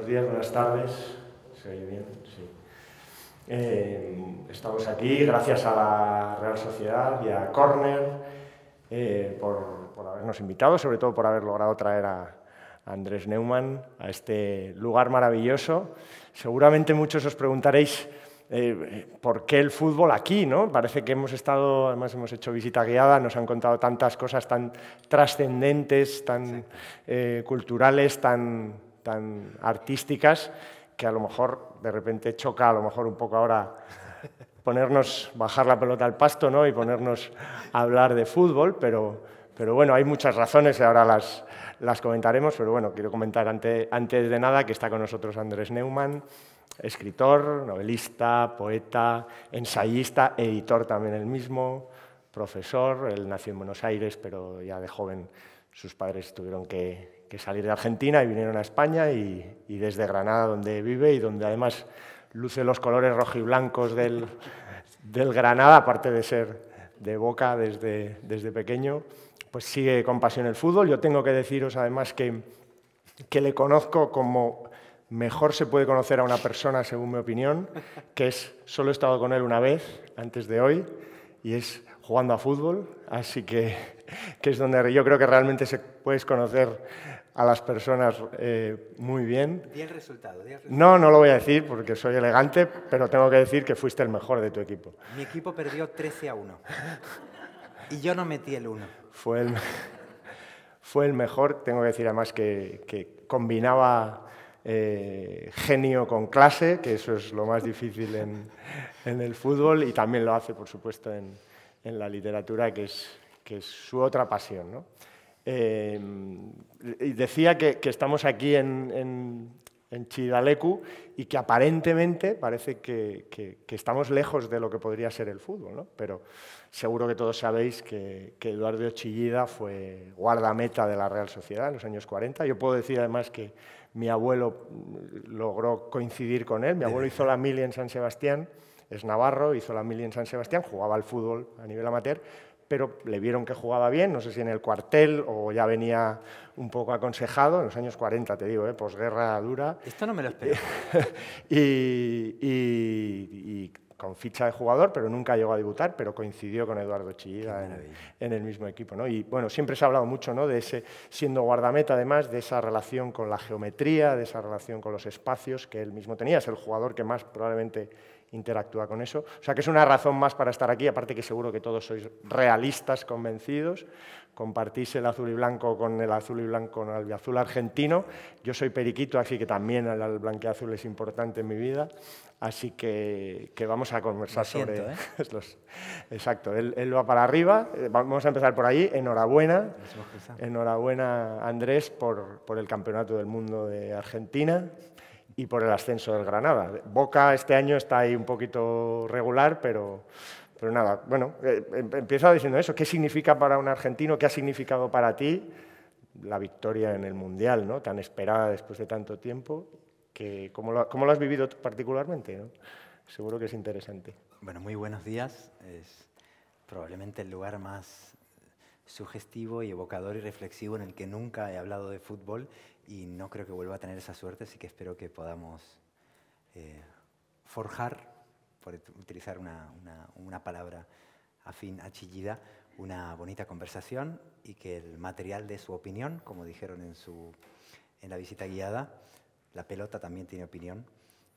Buenos días, buenas tardes. Eh, estamos aquí gracias a la Real Sociedad y a Corner eh, por, habernos invitado, sobre todo por haber logrado traer a, Andrés Neumann a este lugar maravilloso. Seguramente muchos os preguntaréis eh, por qué el fútbol aquí, ¿no? Parece que hemos estado, además hemos hecho visita guiada, nos han contado tantas cosas tan trascendentes, tan culturales, tan tan artísticas que a lo mejor de repente choca, a lo mejor un poco ahora ponernos, bajar la pelota al pasto ¿no? y ponernos a hablar de fútbol, pero, pero bueno, hay muchas razones y ahora las, las comentaremos, pero bueno, quiero comentar antes de nada que está con nosotros Andrés Neumann, escritor, novelista, poeta, ensayista, editor también el mismo, profesor, él nació en Buenos Aires, pero ya de joven sus padres tuvieron que que salir de Argentina y vinieron a España y, desde Granada, donde vive y donde además luce los colores rojo y blancos del, Granada, aparte de ser de Boca desde, desde pequeño, pues sigue con pasión el fútbol. Yo tengo que deciros además que, que le conozco como mejor se puede conocer a una persona, según mi opinión, que es, solo he estado con él una vez antes de hoy, y es jugando a fútbol, así que, que es donde yo creo que realmente se puedes conocer a las personas eh, muy bien. No, no lo voy a decir porque soy elegante, pero tengo que decir que fuiste el mejor de tu equipo. Mi equipo perdió 13 a 1. y yo no metí el 1. Fue el, mejor, tengo que decir además que, combinaba eh, genio con clase, que eso es lo más difícil en, el fútbol, y también lo hace, por supuesto, en, la literatura, que es, su otra pasión. Eh, decía que, estamos aquí en, en, Chidalecu y que aparentemente parece que, estamos lejos de lo que podría ser el fútbol, pero seguro que todos sabéis que, Eduardo Chillida fue guardameta de la Real Sociedad en los años 40. Yo puedo decir además que mi abuelo logró coincidir con él, mi abuelo hizo la mili en San Sebastián, es navarro, hizo la mili en San Sebastián, jugaba al fútbol a nivel amateur, pero le vieron que jugaba bien, no sé si en el cuartel o ya venía un poco aconsejado, en los años 40, te digo, ¿eh? posguerra dura. Esto no me lo esperé. y, con ficha de jugador, pero nunca llegó a debutar, pero coincidió con Eduardo Chillida en, el mismo equipo. Y bueno, siempre se ha hablado mucho ¿no? de ese, siendo guardameta además, de esa relación con la geometría, de esa relación con los espacios que él mismo tenía. Es el jugador que más probablemente interactúa con eso. O sea que es una razón más para estar aquí, aparte que seguro que todos sois realistas convencidos, compartís el azul y blanco con el azul y blanco, con el azul argentino. Yo soy periquito, así que también el azul es importante en mi vida. Así que, vamos a conversar sobre... ¿eh? exacto, él, él, va para arriba. Eh, vamos a empezar por ahí. Enhorabuena. Enhorabuena, Andrés, por, por el Campeonato del Mundo de Argentina y por el ascenso del Granada. Boca este año está ahí un poquito regular, pero, pero nada, bueno, eh, em, empiezo diciendo eso. ¿Qué significa para un argentino? ¿Qué ha significado para ti la victoria en el Mundial, ¿no? tan esperada después de tanto tiempo? Que, ¿cómo, lo, cómo lo has vivido particularmente? Seguro que es interesante. Bueno, muy buenos días. Es probablemente el lugar más sugestivo y evocador y reflexivo en el que nunca he hablado de fútbol y no creo que vuelva a tener esa suerte, así que espero que podamos eh, forjar, por utilizar una, una, una palabra afín a Chillida, una bonita conversación y que el material de su opinión, como dijeron en, su, en la visita guiada, la pelota también tiene opinión,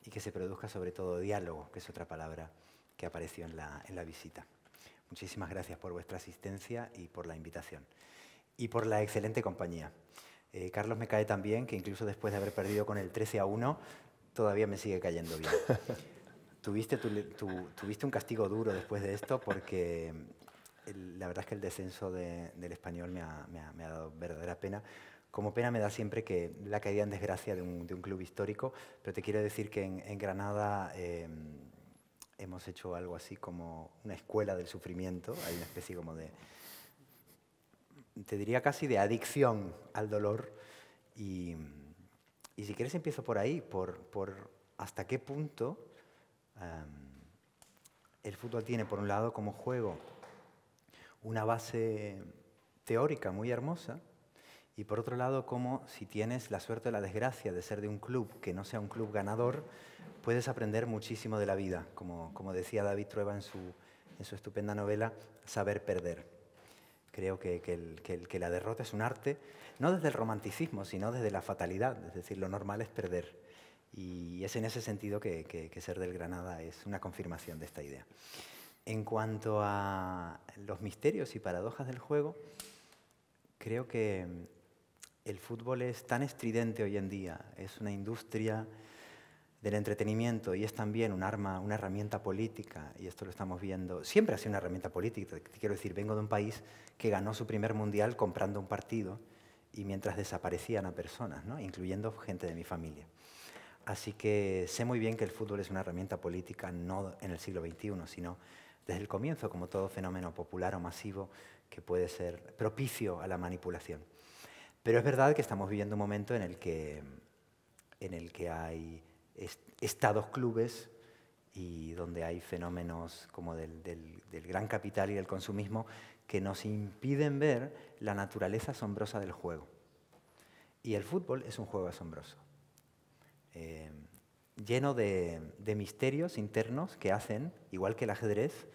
y que se produzca sobre todo diálogo, que es otra palabra que apareció en la, en la visita. Muchísimas gracias por vuestra asistencia y por la invitación y por la excelente compañía. Eh, Carlos me cae también, que incluso después de haber perdido con el 13 a 1, todavía me sigue cayendo bien. tuviste, un castigo duro después de esto porque la verdad es que el descenso del español me ha, dado verdadera pena. Como pena me da siempre que la caída en desgracia de un, club histórico, pero te quiero decir que en, Granada em, hemos hecho algo así como una escuela del sufrimiento, hay una especie como de, te diría casi de adicción al dolor. Y, y si quieres empiezo por ahí, por, por hasta qué punto el fútbol tiene, por un lado, como juego una base teórica muy hermosa y por otro lado, como si tienes la suerte o la desgracia de ser de un club que no sea un club ganador, puedes aprender muchísimo de la vida, como, como decía David Trueba en su, en su estupenda novela, Saber Perder. Creo que, que, la derrota es un arte, no desde el romanticismo, sino desde la fatalidad, es decir, lo normal es perder. Y es en ese sentido que, ser del Granada es una confirmación de esta idea. En cuanto a los misterios y paradojas del juego, creo que el fútbol es tan estridente hoy en día, es una industria del entretenimiento y es también un arma, una herramienta política, y esto lo estamos viendo, siempre ha sido una herramienta política, quiero decir, vengo de un país que ganó su primer mundial comprando un partido y mientras desaparecían a personas, ¿no? incluyendo gente de mi familia. Así que sé muy bien que el fútbol es una herramienta política no en el siglo XXI, sino desde el comienzo, como todo fenómeno popular o masivo que puede ser propicio a la manipulación. Pero es verdad que estamos viviendo un momento en el que, en el que hay estados clubes y donde hay fenómenos como del, gran capital y del consumismo que nos impiden ver la naturaleza asombrosa del juego. Y el fútbol es un juego asombroso, eh, lleno de, misterios internos que hacen, igual que el ajedrez,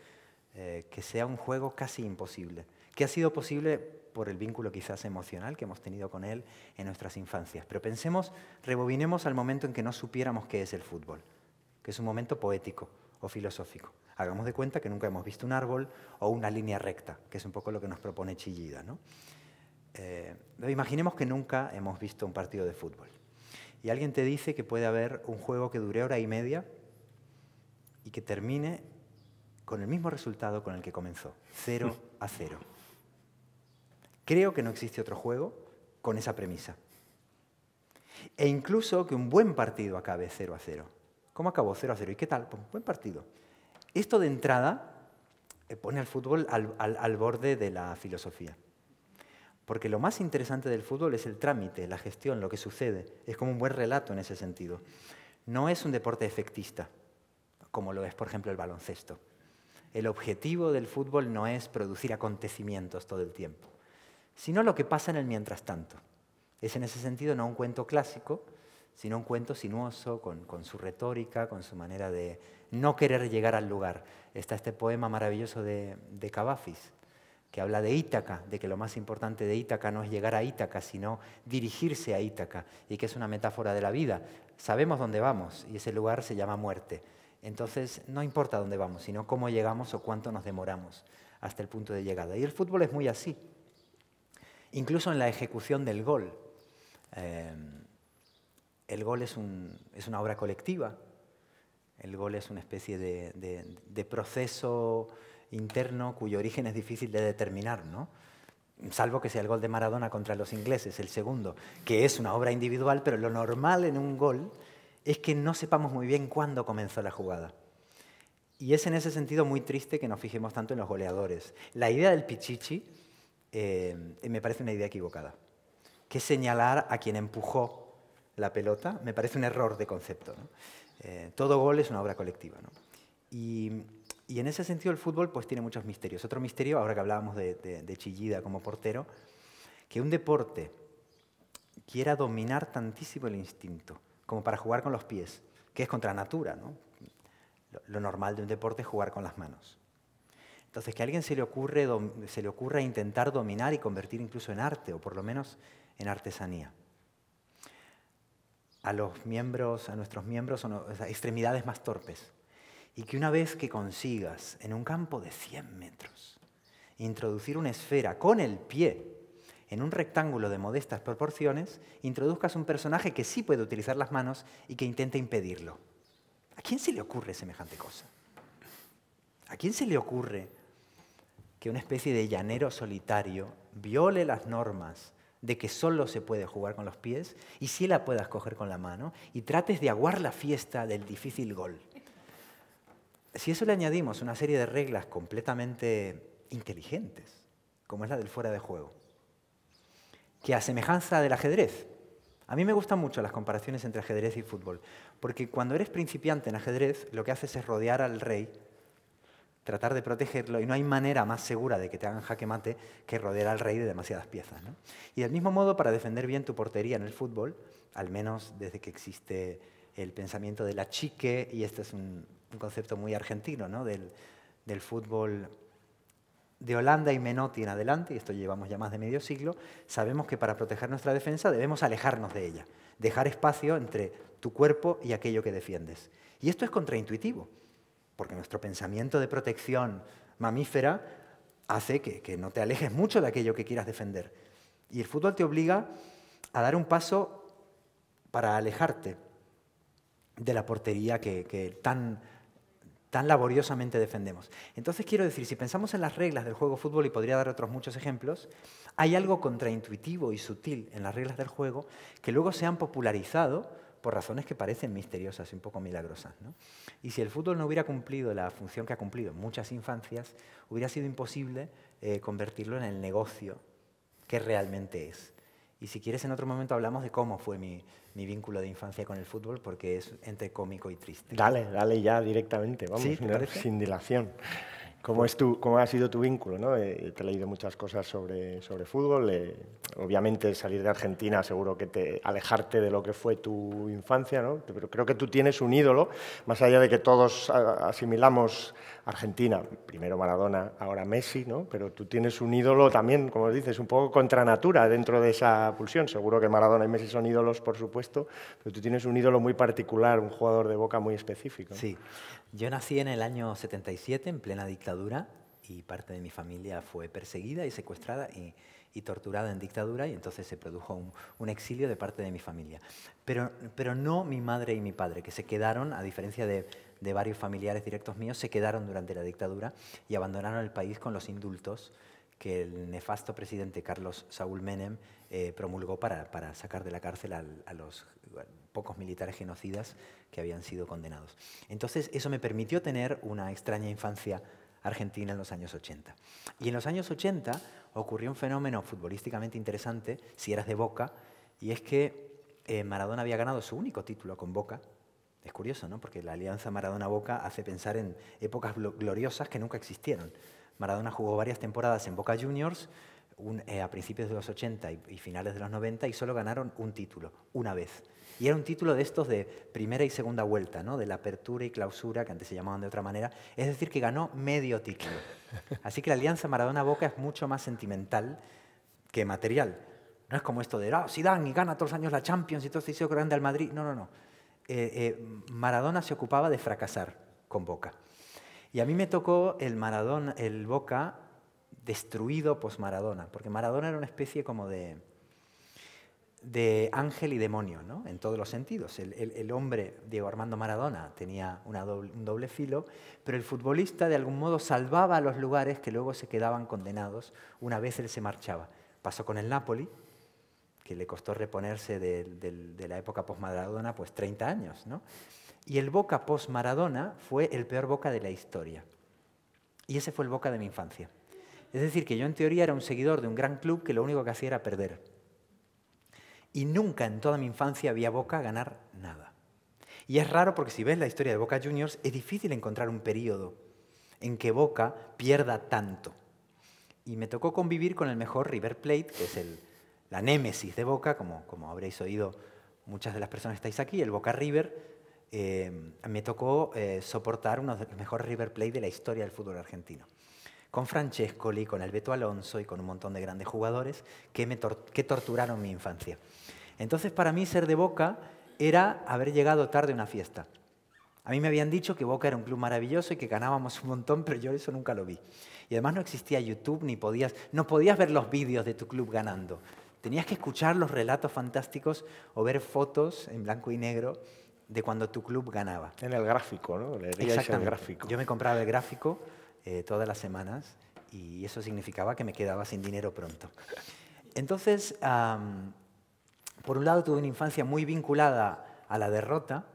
eh, que sea un juego casi imposible, que ha sido posible por el vínculo quizás emocional que hemos tenido con él en nuestras infancias. Pero pensemos, rebobinemos al momento en que no supiéramos qué es el fútbol, que es un momento poético o filosófico. Hagamos de cuenta que nunca hemos visto un árbol o una línea recta, que es un poco lo que nos propone Chillida. ¿no? Eh, imaginemos que nunca hemos visto un partido de fútbol. Y alguien te dice que puede haber un juego que dure hora y media y que termine con el mismo resultado con el que comenzó, 0 a 0. Creo que no existe otro juego con esa premisa. E incluso que un buen partido acabe 0 a 0. ¿Cómo acabó 0 a 0? ¿Y qué tal? Pues buen partido. Esto de entrada eh, pone al fútbol al, al borde de la filosofía. Porque lo más interesante del fútbol es el trámite, la gestión, lo que sucede. Es como un buen relato en ese sentido. No es un deporte efectista, como lo es, por ejemplo, el baloncesto. El objetivo del fútbol no es producir acontecimientos todo el tiempo sino lo que pasa en el mientras tanto. Es en ese sentido no un cuento clásico, sino un cuento sinuoso, con, su retórica, con su manera de no querer llegar al lugar. Está este poema maravilloso de, de Cavafis, que habla de Ítaca, de que lo más importante de Ítaca no es llegar a Ítaca, sino dirigirse a Ítaca, y que es una metáfora de la vida. Sabemos dónde vamos, y ese lugar se llama muerte. Entonces, no importa dónde vamos, sino cómo llegamos o cuánto nos demoramos hasta el punto de llegada. Y el fútbol es muy así incluso en la ejecución del gol. Em, el gol es, una obra colectiva, el gol es una especie de, proceso interno cuyo origen es difícil de determinar, salvo que sea el gol de Maradona contra los ingleses, el segundo, que es una obra individual, pero lo normal en un gol es que no sepamos muy bien cuándo comenzó la jugada. Y es en ese sentido muy triste que nos fijemos tanto en los goleadores. La idea del Pichichi eh, me parece una idea equivocada. Que señalar a quien empujó la pelota me parece un error de concepto. Eh, todo gol es una obra colectiva. Y, en ese sentido el fútbol pues, tiene muchos misterios. Otro misterio, ahora que hablábamos de, Chillida como portero, que un deporte quiera dominar tantísimo el instinto como para jugar con los pies, que es contra natura. lo normal de un deporte es jugar con las manos. Entonces, que a alguien se le, se le ocurra intentar dominar y convertir incluso en arte, o por lo menos en artesanía. A los miembros, a nuestros miembros, extremidades más torpes. Y que una vez que consigas, en un campo de 100 metros, introducir una esfera con el pie en un rectángulo de modestas proporciones, introduzcas un personaje que sí puede utilizar las manos y que intente impedirlo. ¿A quién se le ocurre semejante cosa? ¿A quién se le ocurre que una especie de llanero solitario viole las normas de que solo se puede jugar con los pies y si la puedas coger con la mano y trates de aguar la fiesta del difícil gol. Si eso le añadimos una serie de reglas completamente inteligentes, como es la del fuera de juego, que a semejanza del ajedrez, a mí me gustan mucho las comparaciones entre ajedrez y fútbol, porque cuando eres principiante en ajedrez, lo que haces es rodear al rey tratar de protegerlo y no hay manera más segura de que te hagan jaque mate que rodear al rey de demasiadas piezas. Y del mismo modo, para defender bien tu portería en el fútbol, al menos desde que existe el pensamiento de la chique, y este es un, concepto muy argentino, ¿no? del fútbol de Holanda y Menotti en adelante, y esto llevamos ya más de medio siglo, sabemos que para proteger nuestra defensa debemos alejarnos de ella, dejar espacio entre tu cuerpo y aquello que defiendes. Y esto es contraintuitivo, porque nuestro pensamiento de protección mamífera hace que, no te alejes mucho de aquello que quieras defender. Y el fútbol te obliga a dar un paso para alejarte de la portería que, tan, tan laboriosamente defendemos. Entonces quiero decir, si pensamos en las reglas del juego fútbol, y podría dar otros muchos ejemplos, hay algo contraintuitivo y sutil en las reglas del juego que luego se han popularizado por razones que parecen misteriosas y un poco milagrosas. Y si el fútbol no hubiera cumplido la función que ha cumplido en muchas infancias, hubiera sido imposible eh, convertirlo en el negocio que realmente es. Y si quieres, en otro momento hablamos de cómo fue mi, vínculo de infancia con el fútbol, porque es entre cómico y triste. Dale, dale ya directamente, vamos, sin dilación. ¿Cómo, es tu, ¿Cómo ha sido tu vínculo? ¿no? Eh, eh, te he leído muchas cosas sobre, sobre fútbol. Eh, obviamente salir de Argentina seguro que te alejarte de lo que fue tu infancia, ¿no? pero creo que tú tienes un ídolo, más allá de que todos asimilamos Argentina, primero Maradona, ahora Messi, ¿no? pero tú tienes un ídolo también, como dices, un poco contra natura dentro de esa pulsión. Seguro que Maradona y Messi son ídolos, por supuesto, pero tú tienes un ídolo muy particular, un jugador de boca muy específico. Sí, yo nací en el año 77, en plena dictadura, y parte de mi familia fue perseguida y secuestrada y, torturada en dictadura, y entonces se produjo un, exilio de parte de mi familia. Pero, no mi madre y mi padre, que se quedaron, a diferencia de, varios familiares directos míos, se quedaron durante la dictadura y abandonaron el país con los indultos que el nefasto presidente Carlos Saúl Menem eh, promulgó para, sacar de la cárcel a los pocos militares genocidas que habían sido condenados. Entonces, eso me permitió tener una extraña infancia argentina en los años 80. Y en los años 80 ocurrió un fenómeno futbolísticamente interesante, si eras de Boca, y es que eh, Maradona había ganado su único título con Boca. Es curioso, ¿no? Porque la alianza Maradona-Boca hace pensar en épocas gloriosas que nunca existieron. Maradona jugó varias temporadas en Boca Juniors eh, a principios de los 80 y, y finales de los 90 y solo ganaron un título, una vez. Y era un título de estos de primera y segunda vuelta, ¿no? de la apertura y clausura, que antes se llamaban de otra manera. Es decir, que ganó medio título. Así que la alianza Maradona-Boca es mucho más sentimental que material. No es como esto de, ah, si Zidane y gana todos los años la Champions y todo se hizo grande al Madrid. No, no, no. Eh, eh, Maradona se ocupaba de fracasar con Boca. Y a mí me tocó el Maradona, el Boca destruido post Maradona, porque Maradona era una especie como de de ángel y demonio, ¿no? en todos los sentidos. El, hombre, Diego Armando Maradona, tenía un doble filo, pero el futbolista de algún modo salvaba a los lugares que luego se quedaban condenados una vez él se marchaba. Pasó con el Napoli, que le costó reponerse de, la época post-Maradona, pues 30 años. ¿no? Y el Boca post-Maradona fue el peor Boca de la historia. Y ese fue el Boca de mi infancia. Es decir, que yo en teoría era un seguidor de un gran club que lo único que hacía era perder. Y nunca en toda mi infancia vi a Boca ganar nada. Y es raro porque si ves la historia de Boca Juniors, es difícil encontrar un periodo en que Boca pierda tanto. Y me tocó convivir con el mejor River Plate, que es la némesis de Boca, como, habréis oído muchas de las personas que estáis aquí, el Boca River. Eh, me tocó eh, soportar uno de los mejores River Plate de la historia del fútbol argentino con Francescoli, con Alberto Alonso y con un montón de grandes jugadores que torturaron mi infancia. Entonces para mí ser de Boca era haber llegado tarde a una fiesta. A mí me habían dicho que Boca era un club maravilloso y que ganábamos un montón, pero yo eso nunca lo vi. Y además no existía YouTube ni podías, no podías ver los vídeos de tu club ganando. Tenías que escuchar los relatos fantásticos o ver fotos en blanco y negro de cuando tu club ganaba. En el gráfico, ¿no? Exactamente. gráfico. Yo me compraba el gráfico eh, todas las semanas y eso significaba que me quedaba sin dinero pronto. Entonces, por un lado, tuve una infancia muy vinculada a la derrota.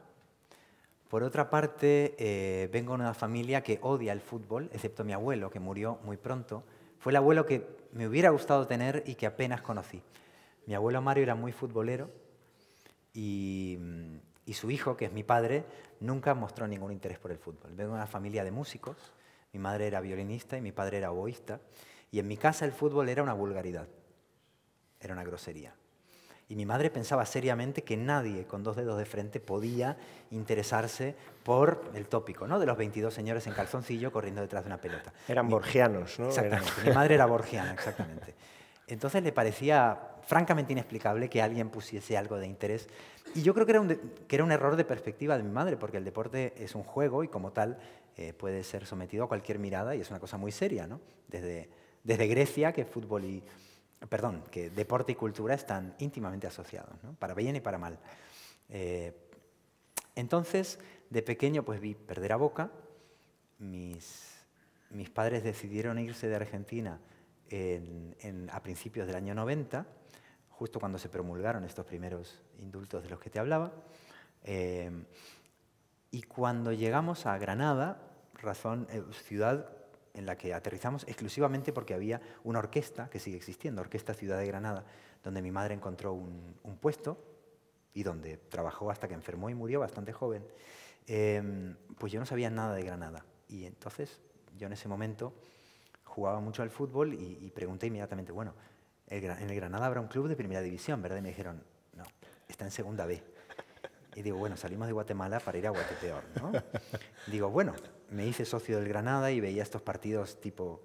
Por otra parte, eh, vengo de una familia que odia el fútbol, excepto mi abuelo, que murió muy pronto. Fue el abuelo que me hubiera gustado tener y que apenas conocí. Mi abuelo Mario era muy futbolero y, y su hijo, que es mi padre, nunca mostró ningún interés por el fútbol. Vengo de una familia de músicos. Mi madre era violinista y mi padre era oboísta. Y en mi casa el fútbol era una vulgaridad, era una grosería. Y mi madre pensaba seriamente que nadie con dos dedos de frente podía interesarse por el tópico, ¿no? De los 22 señores en calzoncillo corriendo detrás de una pelota. Eran borgianos, ¿no? Exactamente. Mi madre era borgiana, exactamente. Entonces le parecía francamente inexplicable que alguien pusiese algo de interés. Y yo creo que era un, que era un error de perspectiva de mi madre, porque el deporte es un juego y como tal eh, puede ser sometido a cualquier mirada y es una cosa muy seria, ¿no? Desde, desde Grecia, que fútbol y perdón, que deporte y cultura están íntimamente asociados, para bien y para mal. Eh, entonces, de pequeño, pues vi perder a Boca. Mis, mis padres decidieron irse de Argentina a principios del año 90, justo cuando se promulgaron estos primeros indultos de los que te hablaba. Eh, y cuando llegamos a Granada, razón, eh, ciudad en la que aterrizamos exclusivamente porque había una orquesta, que sigue existiendo, Orquesta Ciudad de Granada, donde mi madre encontró un, puesto y donde trabajó hasta que enfermó y murió bastante joven. Em, pues yo no sabía nada de Granada. Y entonces yo en ese momento jugaba mucho al fútbol y, pregunté inmediatamente, bueno, en el Granada habrá un club de primera división, ¿verdad? Y me dijeron, no, está en segunda B. Y digo, bueno, salimos de Guatemala para ir a Guatepeor, ¿no? Digo, bueno, me hice socio del Granada y veía estos partidos tipo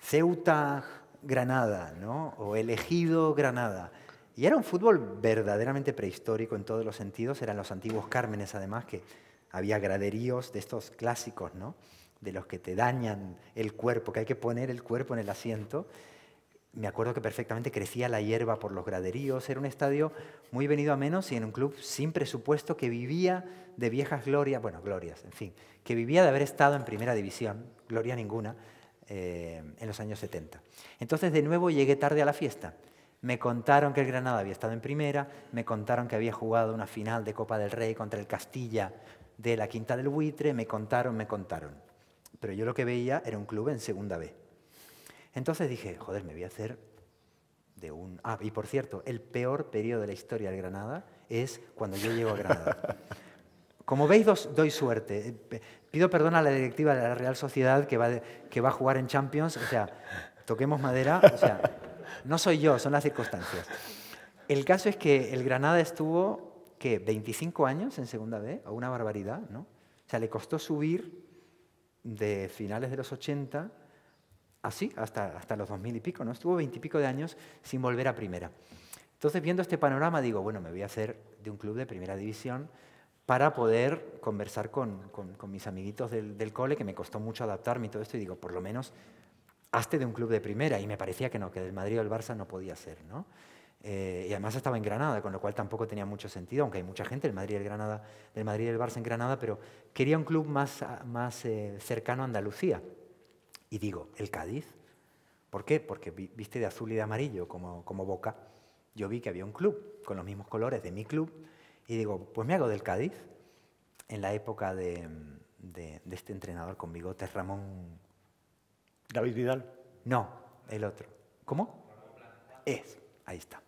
Ceuta, Granada, ¿no? O elegido Granada. Y era un fútbol verdaderamente prehistórico en todos los sentidos, eran los antiguos cármenes además, que había graderíos de estos clásicos, ¿no? De los que te dañan el cuerpo, que hay que poner el cuerpo en el asiento me acuerdo que perfectamente crecía la hierba por los graderíos, era un estadio muy venido a menos y en un club sin presupuesto que vivía de viejas glorias, bueno, glorias, en fin, que vivía de haber estado en primera división, gloria ninguna, eh, en los años 70. Entonces de nuevo llegué tarde a la fiesta. Me contaron que el Granada había estado en primera, me contaron que había jugado una final de Copa del Rey contra el Castilla de la Quinta del Buitre, me contaron, me contaron. Pero yo lo que veía era un club en segunda B entonces dije, joder, me voy a hacer de un... Ah, y por cierto, el peor periodo de la historia de Granada es cuando yo llego a Granada. Como veis, doy suerte. Eh, pido perdón a la directiva de la Real Sociedad que va, que va a jugar en Champions. O sea, toquemos madera. O sea, no soy yo, son las circunstancias. El caso es que el Granada estuvo, ¿qué? 25 años en segunda B, o una barbaridad, ¿no? O sea, le costó subir de finales de los 80 así hasta, hasta los dos mil y pico, ¿no? Estuvo veintipico de años sin volver a primera. Entonces, viendo este panorama, digo, bueno, me voy a hacer de un club de primera división para poder conversar con, con, mis amiguitos del, del, cole, que me costó mucho adaptarme y todo esto, y digo, por lo menos, hazte de un club de primera. Y me parecía que no, que del Madrid o del Barça no podía ser, ¿no? Eh, y además estaba en Granada, con lo cual tampoco tenía mucho sentido, aunque hay mucha gente del Madrid y del, Granada, del, Madrid el Barça en Granada, pero quería un club más, más eh, cercano a Andalucía. Y digo, ¿el Cádiz? ¿Por qué? Porque viste de azul y de amarillo como, boca. Yo vi que había un club con los mismos colores de mi club y digo, pues me hago del Cádiz. En la época de, este entrenador con bigotes, Ramón... David Vidal. No, el otro. ¿Cómo? Es, ahí está.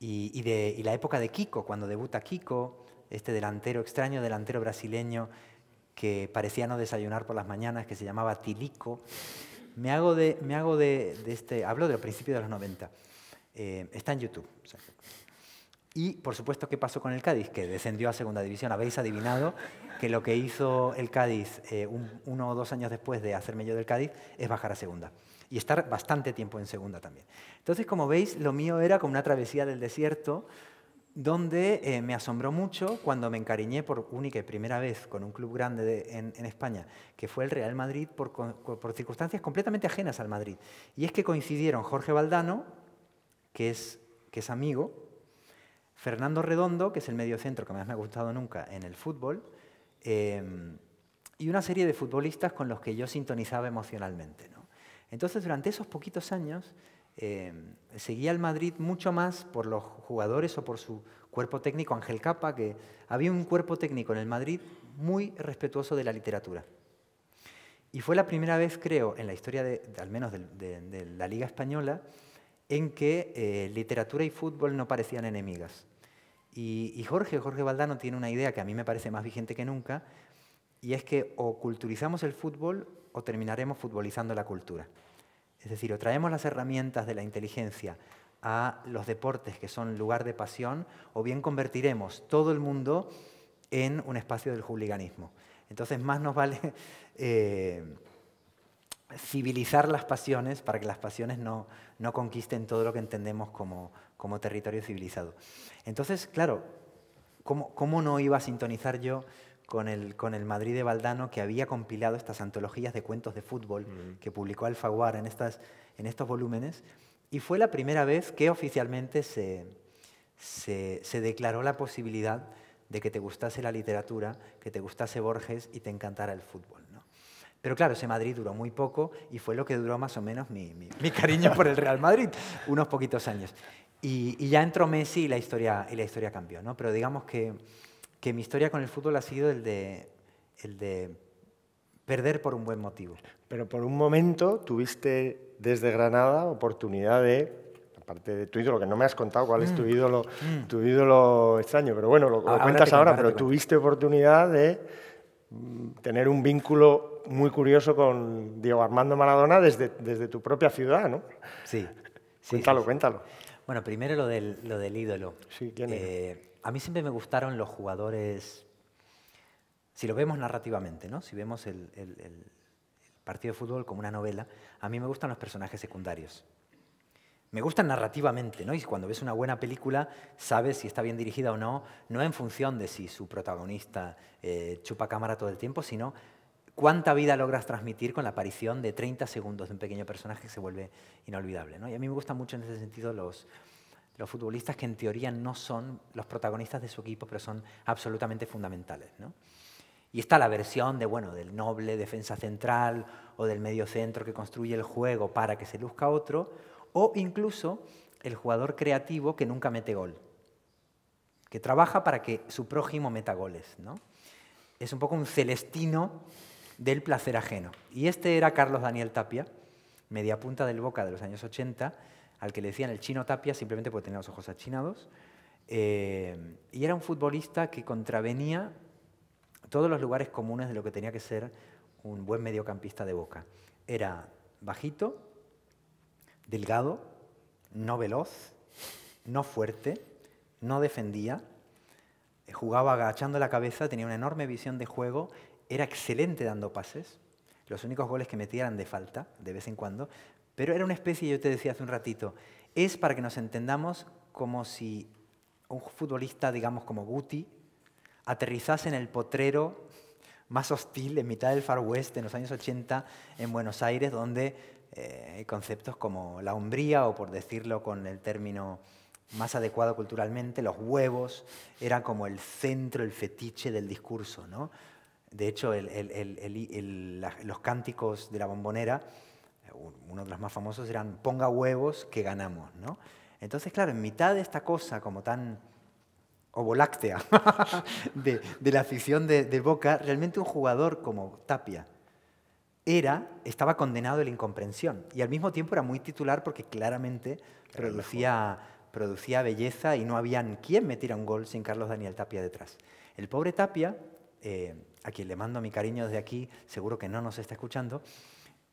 Y, de, y, la época de Kiko, cuando debuta Kiko, este delantero extraño, delantero brasileño, que parecía no desayunar por las mañanas, que se llamaba Tilico. Me hago de, me hago de, este, hablo del principio de los 90. Eh, está en YouTube. Y, por supuesto, ¿qué pasó con el Cádiz? Que descendió a segunda división. Habéis adivinado que lo que hizo el Cádiz eh, uno o dos años después de hacerme yo del Cádiz es bajar a segunda y estar bastante tiempo en segunda también. Entonces, como veis, lo mío era como una travesía del desierto donde eh, me asombró mucho cuando me encariñé por única y primera vez con un club grande en, España, que fue el Real Madrid, por, circunstancias completamente ajenas al Madrid. Y es que coincidieron Jorge Valdano, que es, amigo, Fernando Redondo, que es el mediocentro que más me ha gustado nunca en el fútbol, em, y una serie de futbolistas con los que yo sintonizaba emocionalmente. Entonces, durante esos poquitos años, eh, seguía al Madrid mucho más por los jugadores o por su cuerpo técnico, Ángel Capa, que había un cuerpo técnico en el Madrid muy respetuoso de la literatura. Y fue la primera vez, creo, en la historia, al menos de, la Liga Española, en que eh, literatura y fútbol no parecían enemigas. Y, Jorge, Jorge Valdano tiene una idea que a mí me parece más vigente que nunca, y es que o culturizamos el fútbol o terminaremos futbolizando la cultura. Es decir, o traemos las herramientas de la inteligencia a los deportes que son lugar de pasión, o bien convertiremos todo el mundo en un espacio del hooliganismo. Entonces, más nos vale eh, civilizar las pasiones para que las pasiones no, conquisten todo lo que entendemos como, territorio civilizado. Entonces, claro, ¿cómo no iba a sintonizar yo con el, Madrid de Valdano, que había compilado estas antologías de cuentos de fútbol que publicó Alfaguara en, estas, en estos volúmenes, y fue la primera vez que oficialmente se, se, declaró la posibilidad de que te gustase la literatura, que te gustase Borges y te encantara el fútbol. ¿no? Pero claro, ese Madrid duró muy poco y fue lo que duró más o menos mi, cariño por el Real Madrid, unos poquitos años. Y, y, ya entró Messi y la historia, y la historia cambió. ¿no? Pero digamos que que mi historia con el fútbol ha sido el de, de perder por un buen motivo. Pero por un momento tuviste desde Granada oportunidad de, aparte de tu ídolo, que no me has contado cuál es tu mm. ídolo, mm. tu ídolo extraño, pero bueno, lo, cuentas ahora, pero tuviste oportunidad de mm, tener un vínculo muy curioso con Diego Armando Maradona desde, desde tu propia ciudad, ¿no? Sí. cuéntalo, cuéntalo. Bueno, primero lo del, lo del ídolo. Sí, ¿quién es a mí siempre me gustaron los jugadores, si lo vemos narrativamente, ¿no? si vemos el, partido de fútbol como una novela, a mí me gustan los personajes secundarios. Me gustan narrativamente, ¿no? Y cuando ves una buena película, sabes si está bien dirigida o no, no en función de si su protagonista eh, chupa cámara todo el tiempo, sino cuánta vida logras transmitir con la aparición de 30 segundos de un pequeño personaje que se vuelve inolvidable. Y a mí me gustan mucho en ese sentido los, los futbolistas que en teoría no son los protagonistas de su equipo, pero son absolutamente fundamentales. Y está la versión de, bueno, del noble defensa central o del medio centro que construye el juego para que se luzca otro, o incluso el jugador creativo que nunca mete gol, que trabaja para que su prójimo meta goles. ¿no? Es un poco un celestino del placer ajeno. Y este era Carlos Daniel Tapia, media punta del Boca de los años 80, al que le decían el chino Tapia simplemente porque tenía los ojos achinados. Eh, y era un futbolista que contravenía todos los lugares comunes de lo que tenía que ser un buen mediocampista de boca. Era bajito, delgado, no veloz, no fuerte, no defendía, eh, jugaba agachando la cabeza, tenía una enorme visión de juego, era excelente dando pases. Los únicos goles que metía eran de falta, de vez en cuando, pero era una especie, yo te decía hace un ratito, es para que nos entendamos como si un futbolista, digamos como Guti, aterrizase en el potrero más hostil, en mitad del Far West, en los años 80, en Buenos Aires, donde eh, conceptos como la hombría, o por decirlo con el término más adecuado culturalmente, los huevos, eran como el centro, el fetiche del discurso. ¿no? De hecho, los cánticos de la bombonera uno de los más famosos eran ponga huevos que ganamos, ¿no? Entonces, claro, en mitad de esta cosa como tan oboláctea de, de la afición de, Boca, realmente un jugador como Tapia era, estaba condenado a la incomprensión y al mismo tiempo era muy titular porque claramente producía, belleza y no habían quien metiera un gol sin Carlos Daniel Tapia detrás. El pobre Tapia, eh, a quien le mando mi cariño desde aquí, seguro que no nos está escuchando,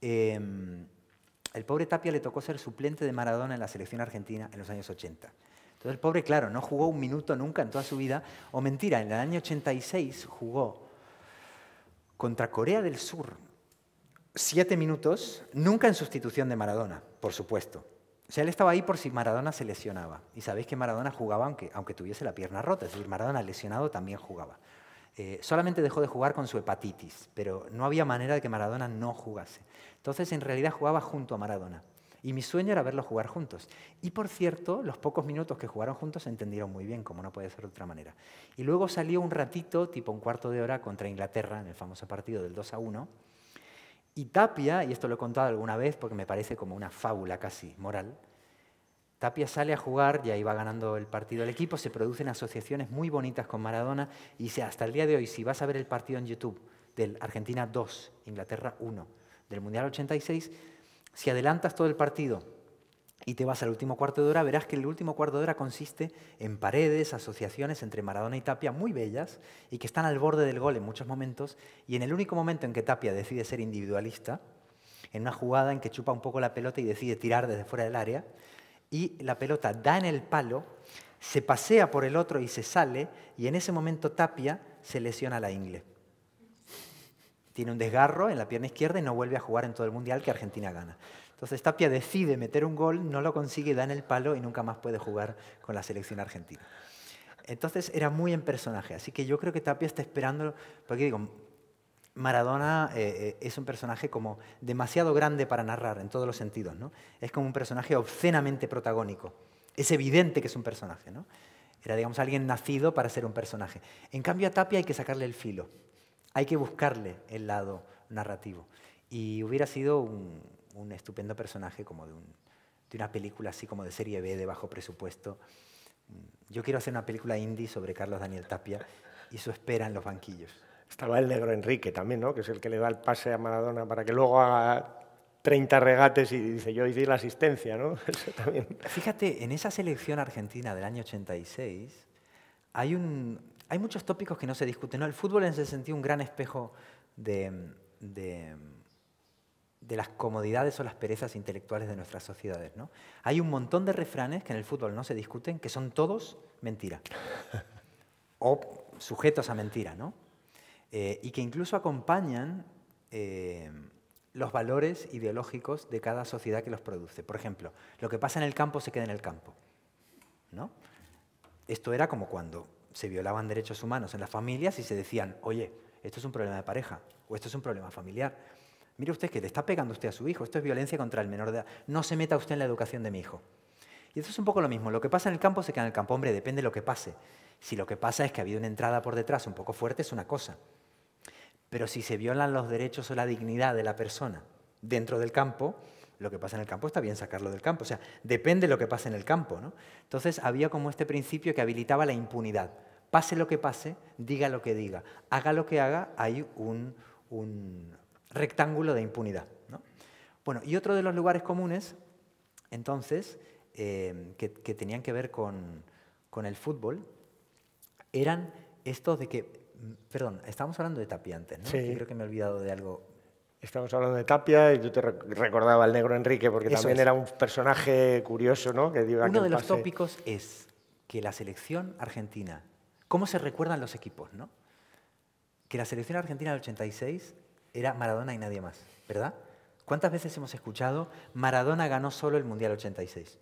em, el pobre Tapia le tocó ser suplente de Maradona en la selección argentina en los años 80. Entonces el pobre, claro, no jugó un minuto nunca en toda su vida. O mentira, en el año 86 jugó contra Corea del Sur siete minutos, nunca en sustitución de Maradona, por supuesto. O sea, él estaba ahí por si Maradona se lesionaba. Y sabéis que Maradona jugaba aunque, aunque tuviese la pierna rota, es decir, Maradona lesionado también jugaba. Eh, solamente dejó de jugar con su hepatitis, pero no había manera de que Maradona no jugase. Entonces, en realidad jugaba junto a Maradona. Y mi sueño era verlos jugar juntos. Y por cierto, los pocos minutos que jugaron juntos se entendieron muy bien, como no puede ser de otra manera. Y luego salió un ratito, tipo un cuarto de hora, contra Inglaterra en el famoso partido del 2 a 1. Y Tapia, y esto lo he contado alguna vez porque me parece como una fábula casi moral, Tapia sale a jugar, y ahí va ganando el partido el equipo, se producen asociaciones muy bonitas con Maradona y hasta el día de hoy, si vas a ver el partido en YouTube del Argentina 2, Inglaterra 1, del Mundial 86, si adelantas todo el partido y te vas al último cuarto de hora, verás que el último cuarto de hora consiste en paredes, asociaciones entre Maradona y Tapia muy bellas y que están al borde del gol en muchos momentos y en el único momento en que Tapia decide ser individualista, en una jugada en que chupa un poco la pelota y decide tirar desde fuera del área, y la pelota da en el palo, se pasea por el otro y se sale, y en ese momento Tapia se lesiona la ingle. Tiene un desgarro en la pierna izquierda y no vuelve a jugar en todo el Mundial que Argentina gana. Entonces Tapia decide meter un gol, no lo consigue, da en el palo y nunca más puede jugar con la selección argentina. Entonces era muy en personaje, así que yo creo que Tapia está esperando, porque digo, Maradona eh, eh, es un personaje como demasiado grande para narrar en todos los sentidos, ¿no? Es como un personaje obscenamente protagónico. Es evidente que es un personaje, ¿no? Era, digamos, alguien nacido para ser un personaje. En cambio, a Tapia hay que sacarle el filo. Hay que buscarle el lado narrativo. Y hubiera sido un, estupendo personaje como de, de una película así como de serie B, de bajo presupuesto. Yo quiero hacer una película indie sobre Carlos Daniel Tapia y su espera en los banquillos. Estaba el negro Enrique también, que es el que le da el pase a Maradona para que luego haga 30 regates y dice yo hice la asistencia. ¿no? Fíjate, en esa selección argentina del año 86 hay, un, hay muchos tópicos que no se discuten. ¿no? El fútbol en ese sentido un gran espejo de, las comodidades o las perezas intelectuales de nuestras sociedades. ¿no? Hay un montón de refranes que en el fútbol no se discuten, que son todos mentira. o sujetos a mentira, ¿no? Eh, y que incluso acompañan eh, los valores ideológicos de cada sociedad que los produce. Por ejemplo, lo que pasa en el campo se queda en el campo. ¿no? Esto era como cuando se violaban derechos humanos en las familias y se decían, oye, esto es un problema de pareja o esto es un problema familiar. Mire usted que le está pegando usted a su hijo, esto es violencia contra el menor de edad. No se meta usted en la educación de mi hijo. Y eso es un poco lo mismo. Lo que pasa en el campo se queda en el campo. Hombre, depende de lo que pase. Si lo que pasa es que ha habido una entrada por detrás un poco fuerte, es una cosa. Pero si se violan los derechos o la dignidad de la persona dentro del campo, lo que pasa en el campo está bien sacarlo del campo. O sea, depende de lo que pase en el campo. ¿no? Entonces había como este principio que habilitaba la impunidad. Pase lo que pase, diga lo que diga, haga lo que haga, hay un, rectángulo de impunidad. Bueno, y otro de los lugares comunes, entonces, Em, que, tenían que ver con, el fútbol eran estos de que, mm, perdón, estábamos hablando de Tapia antes, ¿no? Creo que me he olvidado de algo. Estamos hablando de Tapia y yo te recordaba al negro Enrique porque también era un personaje curioso, ¿no? Que Uno de los tópicos es que la selección argentina, cómo se recuerdan los equipos, ¿no? Que la selección argentina del 86 era Maradona y nadie más, ¿verdad? ¿Cuántas veces hemos escuchado Maradona ganó solo el Mundial 86?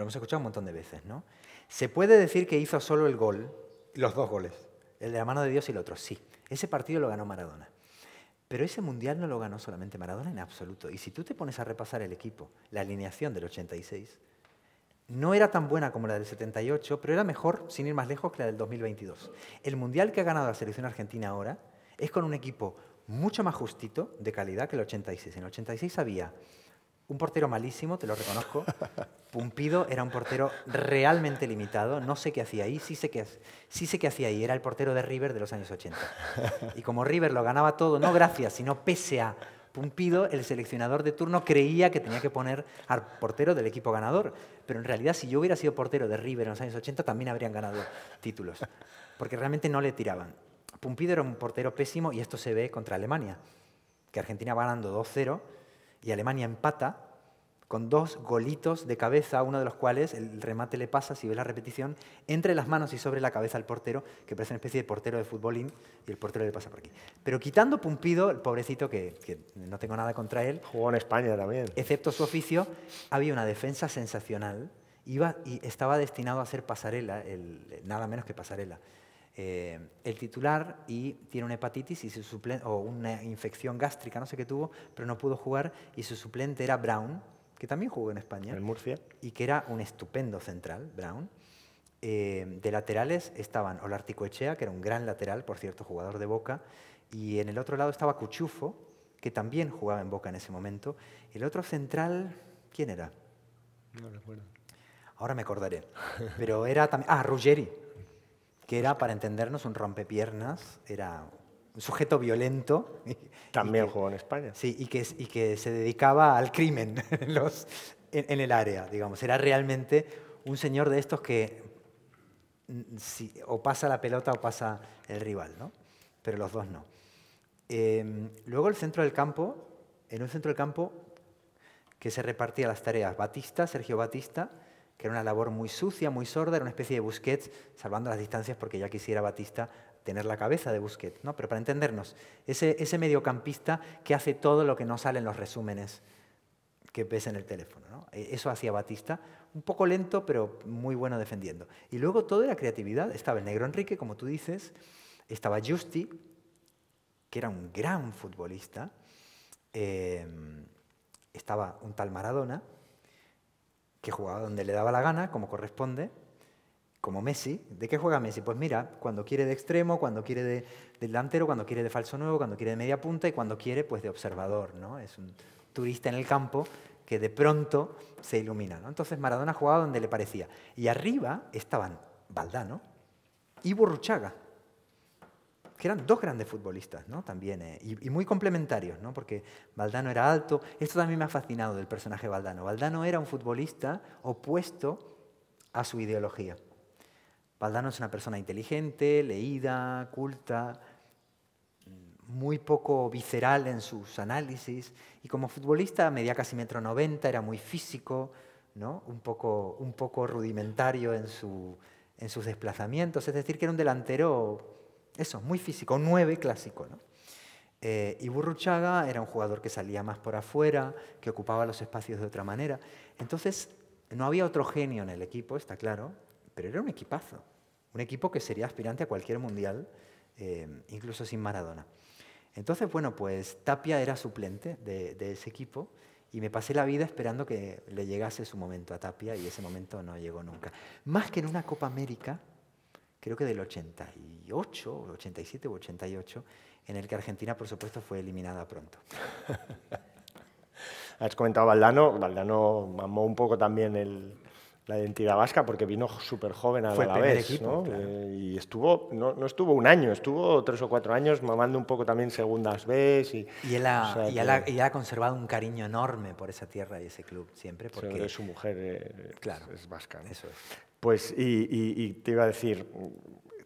Lo hemos escuchado un montón de veces, ¿no? ¿Se puede decir que hizo solo el gol, los dos goles, el de la mano de Dios y el otro? Sí. Ese partido lo ganó Maradona. Pero ese mundial no lo ganó solamente Maradona en absoluto. Y si tú te pones a repasar el equipo, la alineación del 86, no era tan buena como la del 78, pero era mejor, sin ir más lejos, que la del 2022. El mundial que ha ganado la selección argentina ahora es con un equipo mucho más justito de calidad que el 86. En el 86 había un portero malísimo, te lo reconozco. Pumpido era un portero realmente limitado. No sé qué hacía ahí, sí sé qué, sí sé qué hacía ahí. Era el portero de River de los años 80. Y como River lo ganaba todo, no gracias, sino pese a Pumpido, el seleccionador de turno creía que tenía que poner al portero del equipo ganador. Pero en realidad, si yo hubiera sido portero de River en los años 80, también habrían ganado títulos. Porque realmente no le tiraban. Pumpido era un portero pésimo y esto se ve contra Alemania, que Argentina va ganando 2-0 y Alemania empata con dos golitos de cabeza, uno de los cuales el remate le pasa, si ve la repetición, entre las manos y sobre la cabeza al portero, que parece una especie de portero de futbolín, y el portero le pasa por aquí. Pero quitando Pumpido, el pobrecito, que, no tengo nada contra él. Jugó en España también. Excepto su oficio, había una defensa sensacional. Iba y estaba destinado a ser pasarela, nada menos que pasarela. Eh, el titular y tiene una hepatitis y su o una infección gástrica, no sé qué tuvo, pero no pudo jugar y su suplente era Brown, que también jugó en España. En Murcia. Y que era un estupendo central, Brown. Eh, de laterales estaban Echea, que era un gran lateral, por cierto, jugador de Boca, y en el otro lado estaba Cuchufo, que también jugaba en Boca en ese momento. El otro central, ¿quién era? No recuerdo. Ahora me acordaré. Pero era también... Ah, Ruggeri que era, para entendernos, un rompepiernas, era un sujeto violento. También jugó en España. Sí, y que, se dedicaba al crimen en, el área, digamos. Era realmente un señor de estos que mm, o pasa la pelota o pasa el rival, ¿no? Pero los dos no. Em, luego el centro del campo, en un centro del campo que se repartía las tareas. Batista, Sergio Batista, que era una labor muy sucia, muy sorda, era una especie de Busquets, salvando las distancias porque ya quisiera Batista tener la cabeza de Busquets, ¿no? Pero para entendernos, ese, mediocampista que hace todo lo que no sale en los resúmenes que ves en el teléfono, e, Eso hacía Batista, un poco lento, pero muy bueno defendiendo. Y luego toda la creatividad, estaba el negro Enrique, como tú dices, estaba Justi, que era un gran futbolista, eh, estaba un tal Maradona, que jugaba donde le daba la gana, como corresponde, como Messi. ¿De qué juega Messi? Pues mira, cuando quiere de extremo, cuando quiere de, delantero, cuando quiere de falso nuevo, cuando quiere de media punta y cuando quiere pues de observador, ¿no? Es un turista en el campo que de pronto se ilumina, ¿no? Entonces Maradona jugaba donde le parecía. Y arriba estaban Baldano y Borruchaga que eran dos grandes futbolistas ¿no? también, eh, y, muy complementarios, ¿no? porque Valdano era alto. Esto también me ha fascinado del personaje Valdano. Valdano era un futbolista opuesto a su ideología. Valdano es una persona inteligente, leída, culta, muy poco visceral en sus análisis, y como futbolista medía casi metro noventa, era muy físico, ¿no? un, poco, un poco rudimentario en, en sus desplazamientos, es decir, que era un delantero eso, muy físico, un 9 clásico. ¿no? Eh, y Burruchaga era un jugador que salía más por afuera, que ocupaba los espacios de otra manera. Entonces, no había otro genio en el equipo, está claro, pero era un equipazo. Un equipo que sería aspirante a cualquier mundial, eh, incluso sin Maradona. Entonces, bueno, pues Tapia era suplente de, ese equipo y me pasé la vida esperando que le llegase su momento a Tapia y ese momento no llegó nunca. Más que en una Copa América, creo que del 88, 87 u 88, en el que Argentina, por supuesto, fue eliminada pronto. Has comentado Valdano, Valdano mamó un poco también el, la identidad vasca, porque vino súper joven a la vez. y estuvo, no, estuvo un año, estuvo tres o cuatro años mamando un poco también segundas veces. Y, y, él, ha, conservado un cariño enorme por esa tierra y ese club siempre. Porque su mujer eh, claro, es, vasca. Eso Pues, y, te iba a decir,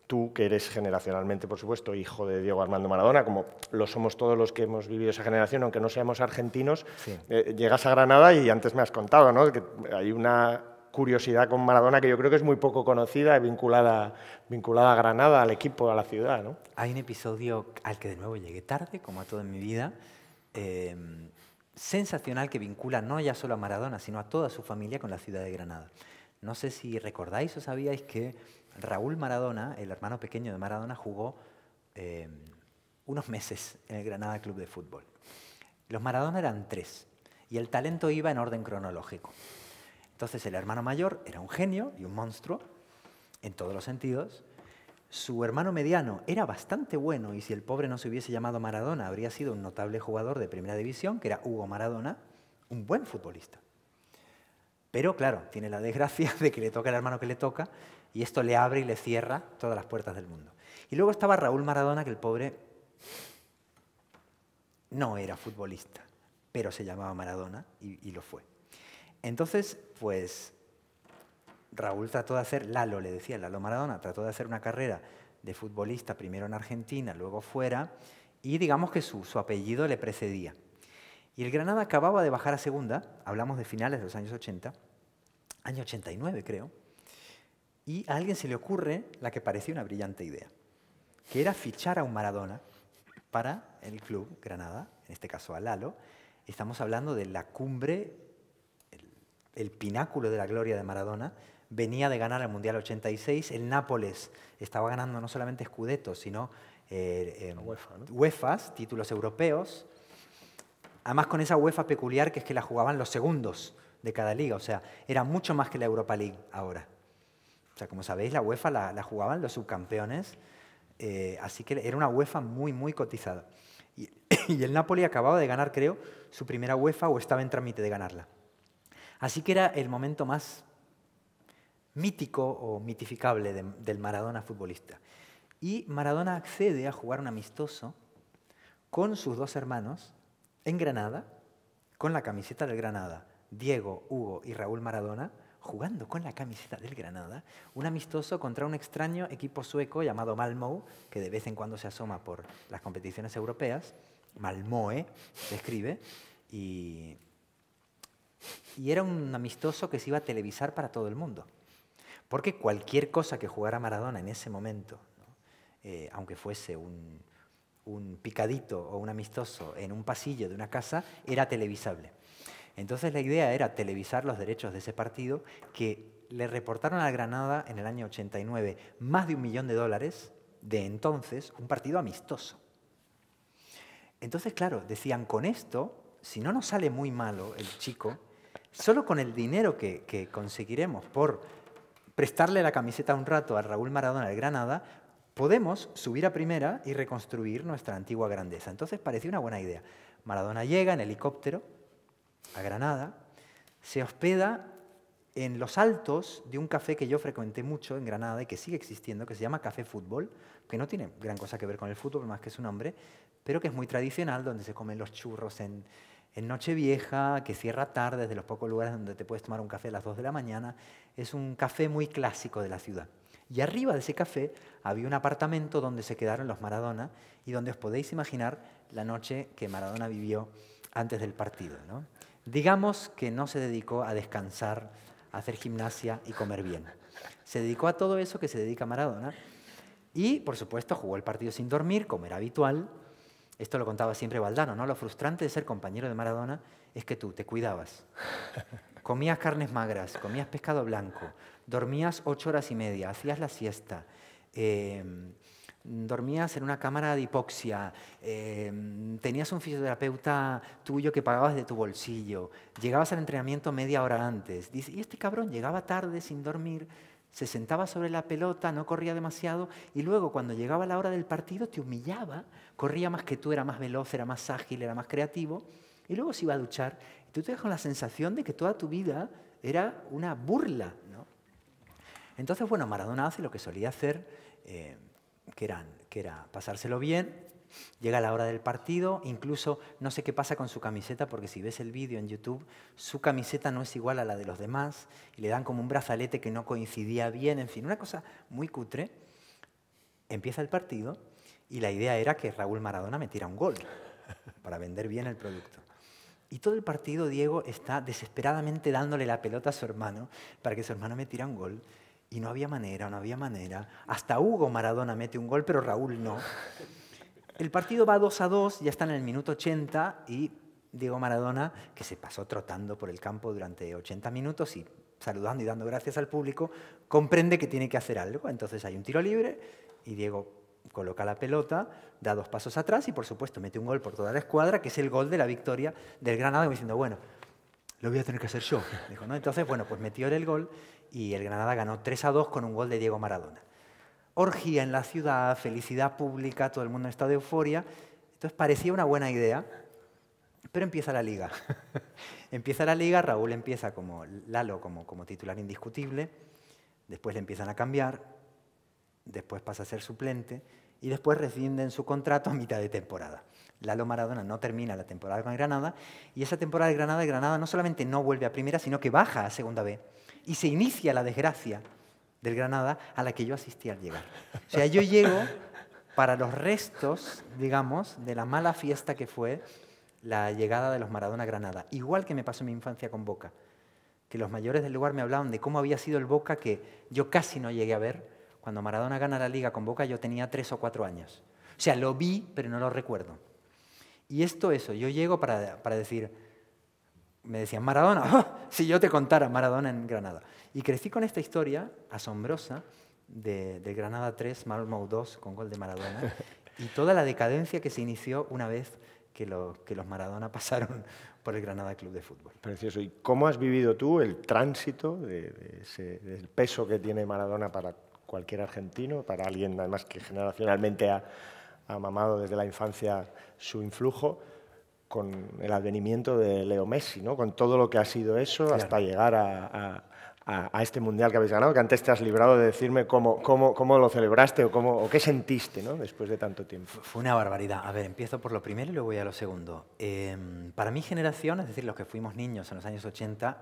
tú, que eres generacionalmente, por supuesto, hijo de Diego Armando Maradona, como lo somos todos los que hemos vivido esa generación, aunque no seamos argentinos, eh, llegas a Granada y antes me has contado, ¿no? Que hay una curiosidad con Maradona que yo creo que es muy poco conocida y vinculada, vinculada a Granada, al equipo, a la ciudad. ¿no? Hay un episodio al que de nuevo llegué tarde, como a todo en mi vida, em, sensacional que vincula no ya solo a Maradona, sino a toda su familia con la ciudad de Granada. No sé si recordáis o sabíais que Raúl Maradona, el hermano pequeño de Maradona, jugó em, unos meses en el Granada Club de Fútbol. Los Maradona eran tres y el talento iba en orden cronológico. Entonces el hermano mayor era un genio y un monstruo en todos los sentidos. Su hermano mediano era bastante bueno y si el pobre no se hubiese llamado Maradona habría sido un notable jugador de primera división, que era Hugo Maradona, un buen futbolista. Pero claro, tiene la desgracia de que le toca el hermano que le toca y esto le abre y le cierra todas las puertas del mundo. Y luego estaba Raúl Maradona, que el pobre no era futbolista, pero se llamaba Maradona y, y lo fue. Entonces, pues Raúl trató de hacer, Lalo le decía, Lalo Maradona, trató de hacer una carrera de futbolista, primero en Argentina, luego fuera, y digamos que su, apellido le precedía. Y el Granada acababa de bajar a segunda, hablamos de finales de los años 80, año 89 creo, y a alguien se le ocurre la que parecía una brillante idea, que era fichar a un Maradona para el club Granada, en este caso a Lalo. Estamos hablando de la cumbre el pináculo de la gloria de Maradona, venía de ganar el Mundial 86. El Nápoles estaba ganando no solamente escudetos sino eh, UEFA, UEFAs, títulos europeos. Además, con esa UEFA peculiar que es que la jugaban los segundos de cada liga. O sea, era mucho más que la Europa League ahora. O sea, como sabéis, la UEFA la, jugaban los subcampeones. Eh, así que era una UEFA muy, muy cotizada. Y, el Nápoles acababa de ganar, creo, su primera UEFA o estaba en trámite de ganarla. Así que era el momento más mítico o mitificable del Maradona futbolista. Y Maradona accede a jugar un amistoso con sus dos hermanos en Granada, con la camiseta del Granada, Diego, Hugo y Raúl Maradona, jugando con la camiseta del Granada, un amistoso contra un extraño equipo sueco llamado Malmö, que de vez en cuando se asoma por las competiciones europeas, Malmö, se escribe, y y era un amistoso que se iba a televisar para todo el mundo. Porque cualquier cosa que jugara Maradona en ese momento, eh, aunque fuese un, un picadito o un amistoso en un pasillo de una casa, era televisable. Entonces la idea era televisar los derechos de ese partido que le reportaron a Granada en el año 89 más de un millón de dólares de entonces, un partido amistoso. Entonces, claro, decían, con esto, si no nos sale muy malo el chico, solo con el dinero que, conseguiremos por prestarle la camiseta un rato a Raúl Maradona de Granada, podemos subir a primera y reconstruir nuestra antigua grandeza. Entonces parecía una buena idea. Maradona llega en helicóptero a Granada, se hospeda en los altos de un café que yo frecuenté mucho en Granada y que sigue existiendo, que se llama Café Fútbol, que no tiene gran cosa que ver con el fútbol más que su nombre, pero que es muy tradicional, donde se comen los churros en, en Vieja, que cierra tarde, de los pocos lugares donde te puedes tomar un café a las 2 de la mañana, es un café muy clásico de la ciudad. Y arriba de ese café había un apartamento donde se quedaron los Maradona y donde os podéis imaginar la noche que Maradona vivió antes del partido. Digamos que no se dedicó a descansar, a hacer gimnasia y comer bien. Se dedicó a todo eso que se dedica Maradona y, por supuesto, jugó el partido sin dormir, como era habitual, esto lo contaba siempre Valdano, ¿no? Lo frustrante de ser compañero de Maradona es que tú te cuidabas. Comías carnes magras, comías pescado blanco, dormías ocho horas y media, hacías la siesta, em, dormías en una cámara de hipoxia, em, tenías un fisioterapeuta tuyo que pagabas de tu bolsillo, llegabas al entrenamiento media hora antes. Y este cabrón llegaba tarde sin dormir, se sentaba sobre la pelota, no corría demasiado y luego cuando llegaba la hora del partido te humillaba, corría más que tú, era más veloz, era más ágil, era más creativo y luego se iba a duchar y tú te dejas con la sensación de que toda tu vida era una burla. Entonces, bueno, Maradona hace lo que solía hacer, eh, que, eran, que era pasárselo bien Llega la hora del partido, incluso no sé qué pasa con su camiseta, porque si ves el vídeo en YouTube, su camiseta no es igual a la de los demás y le dan como un brazalete que no coincidía bien, en fin, una cosa muy cutre. Empieza el partido y la idea era que Raúl Maradona metiera un gol para vender bien el producto. Y todo el partido Diego está desesperadamente dándole la pelota a su hermano para que su hermano metiera un gol. Y no había manera, no había manera. Hasta Hugo Maradona mete un gol, pero Raúl no. El partido va 2 a 2, ya está en el minuto 80 y Diego Maradona, que se pasó trotando por el campo durante 80 minutos y saludando y dando gracias al público, comprende que tiene que hacer algo. Entonces hay un tiro libre y Diego coloca la pelota, da dos pasos atrás y por supuesto mete un gol por toda la escuadra, que es el gol de la victoria del Granada, diciendo, bueno, lo voy a tener que hacer yo. ¿no? Entonces, bueno, pues metió el gol y el Granada ganó 3 a 2 con un gol de Diego Maradona orgía en la ciudad, felicidad pública, todo el mundo está de euforia. Entonces parecía una buena idea, pero empieza la liga. empieza la liga, Raúl empieza como Lalo, como, titular indiscutible, después le empiezan a cambiar, después pasa a ser suplente y después rescinden su contrato a mitad de temporada. Lalo Maradona no termina la temporada con Granada y esa temporada de Granada, Granada no solamente no vuelve a primera, sino que baja a segunda B y se inicia la desgracia del Granada a la que yo asistí al llegar. O sea, yo llego para los restos, digamos, de la mala fiesta que fue la llegada de los Maradona a Granada. Igual que me pasó mi infancia con Boca, que los mayores del lugar me hablaban de cómo había sido el Boca que yo casi no llegué a ver. Cuando Maradona gana la liga con Boca yo tenía tres o cuatro años. O sea, lo vi, pero no lo recuerdo. Y esto, eso, yo llego para, para decir, me decían, Maradona, ¡ah!, si yo te contara Maradona en Granada. Y crecí con esta historia asombrosa de, Granada 3, Malmo 2 con gol de Maradona y toda la decadencia que se inició una vez que, que, los Maradona pasaron por el Granada Club de Fútbol. Precioso. ¿Y cómo has vivido tú el tránsito de, del peso que tiene Maradona para cualquier argentino, para alguien además que generacionalmente ha, ha mamado desde la infancia su influjo? con el advenimiento de Leo Messi, ¿no? con todo lo que ha sido eso hasta llegar a, este mundial que habéis ganado, que antes te has librado de decirme cómo, cómo, cómo lo celebraste o, cómo, o qué sentiste ¿no? después de tanto tiempo. Fue una barbaridad. A ver, empiezo por lo primero y luego voy a lo segundo. Em, para mi generación, es decir, los que fuimos niños en los años 80,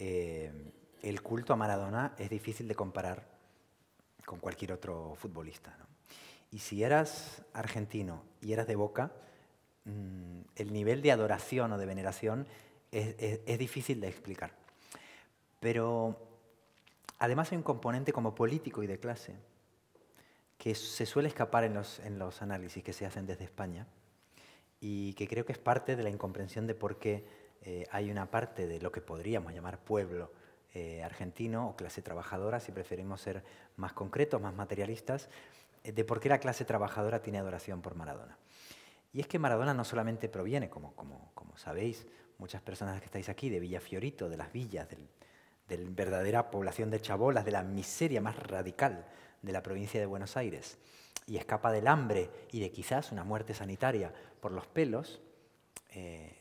eh, el culto a Maradona es difícil de comparar con cualquier otro futbolista. Y si eras argentino y eras de Boca, Mm, el nivel de adoración o de veneración es, difícil de explicar. Pero además hay un componente como político y de clase que se suele escapar en los, análisis que se hacen desde España y que creo que es parte de la incomprensión de por qué eh, hay una parte de lo que podríamos llamar pueblo eh, argentino o clase trabajadora, si preferimos ser más concretos, más materialistas, eh, de por qué la clase trabajadora tiene adoración por Maradona. Y es que Maradona no solamente proviene, como, como, como sabéis, muchas personas que estáis aquí, de Villa Fiorito, de las villas, de la verdadera población de chabolas, de la miseria más radical de la provincia de Buenos Aires, y escapa del hambre y de quizás una muerte sanitaria por los pelos, eh,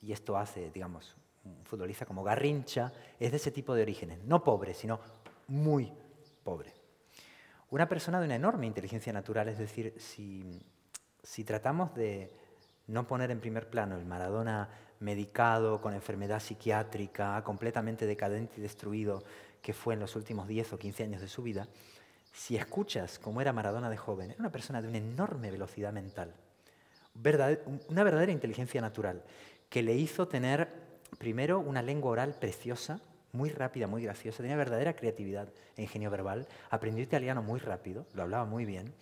y esto hace, digamos, un futbolista como Garrincha, es de ese tipo de orígenes, no pobre, sino muy pobre. Una persona de una enorme inteligencia natural, es decir, si si tratamos de no poner en primer plano el Maradona medicado, con enfermedad psiquiátrica, completamente decadente y destruido que fue en los últimos 10 o 15 años de su vida, si escuchas cómo era Maradona de joven, era una persona de una enorme velocidad mental, una verdadera inteligencia natural, que le hizo tener primero una lengua oral preciosa, muy rápida, muy graciosa, tenía verdadera creatividad e ingenio verbal, aprendió italiano muy rápido, lo hablaba muy bien,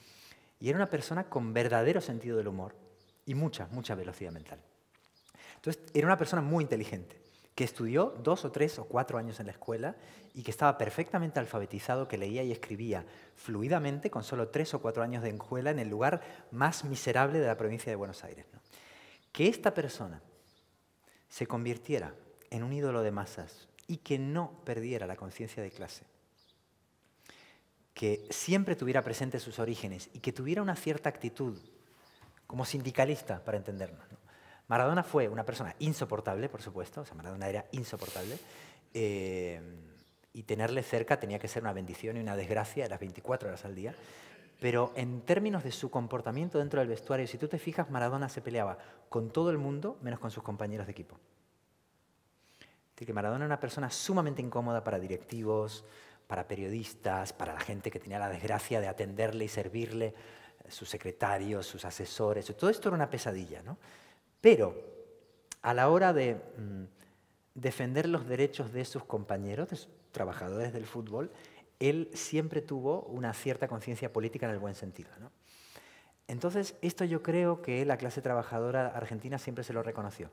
y era una persona con verdadero sentido del humor y mucha, mucha velocidad mental. Entonces, era una persona muy inteligente, que estudió dos o tres o cuatro años en la escuela y que estaba perfectamente alfabetizado, que leía y escribía fluidamente con solo tres o cuatro años de escuela en el lugar más miserable de la provincia de Buenos Aires. Que esta persona se convirtiera en un ídolo de masas y que no perdiera la conciencia de clase que siempre tuviera presente sus orígenes y que tuviera una cierta actitud como sindicalista, para entendernos. Maradona fue una persona insoportable, por supuesto, o sea, Maradona era insoportable, eh, y tenerle cerca tenía que ser una bendición y una desgracia, a las 24 horas al día, pero en términos de su comportamiento dentro del vestuario, si tú te fijas, Maradona se peleaba con todo el mundo menos con sus compañeros de equipo. que Maradona era una persona sumamente incómoda para directivos, para periodistas, para la gente que tenía la desgracia de atenderle y servirle, sus secretarios, sus asesores, todo esto era una pesadilla. ¿no? Pero a la hora de mm, defender los derechos de sus compañeros, de sus trabajadores del fútbol, él siempre tuvo una cierta conciencia política en el buen sentido. Entonces, esto yo creo que la clase trabajadora argentina siempre se lo reconoció.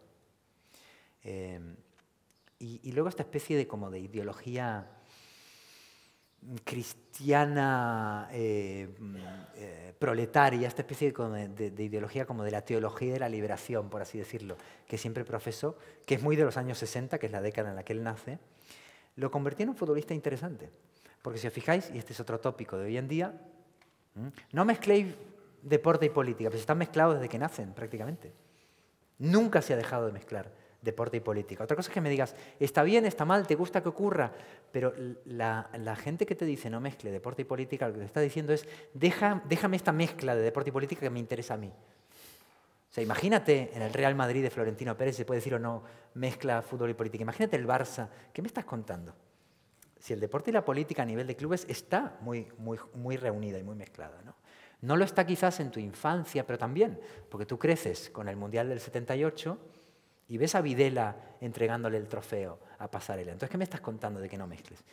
Eh, y, luego esta especie de, como de ideología cristiana eh, mm, eh, proletaria, esta especie de, ideología como de la teología de la liberación, por así decirlo, que siempre profesó, que es muy de los años 60, que es la década en la que él nace, lo convirtió en un futbolista interesante. Porque si os fijáis, y este es otro tópico de hoy en día, no mezcléis deporte y política, pues están mezclados desde que nacen prácticamente. Nunca se ha dejado de mezclar deporte y política. Otra cosa es que me digas, está bien, está mal, te gusta que ocurra, pero la, gente que te dice no mezcle deporte y política, lo que te está diciendo es, déjame esta mezcla de deporte y política que me interesa a mí. O sea, imagínate en el Real Madrid de Florentino Pérez, se puede decir o no, mezcla fútbol y política. Imagínate el Barça, ¿qué me estás contando? Si el deporte y la política a nivel de clubes está muy, muy, muy reunida y muy mezclada, ¿no? No lo está quizás en tu infancia, pero también, porque tú creces con el Mundial del 78 y ves a Videla entregándole el trofeo a Pasarela. Entonces, ¿qué me estás contando de que no mezcles?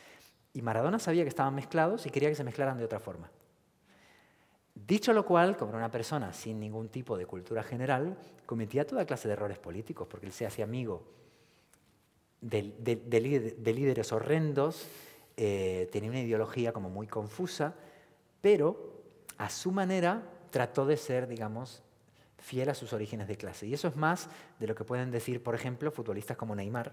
Y Maradona sabía que estaban mezclados y quería que se mezclaran de otra forma. Dicho lo cual, como era una persona sin ningún tipo de cultura general, cometía toda clase de errores políticos, porque él se hacía amigo de, líderes horrendos, eh, tenía una ideología como muy confusa, pero a su manera trató de ser, digamos, fiel a sus orígenes de clase. Y eso es más de lo que pueden decir, por ejemplo, futbolistas como Neymar,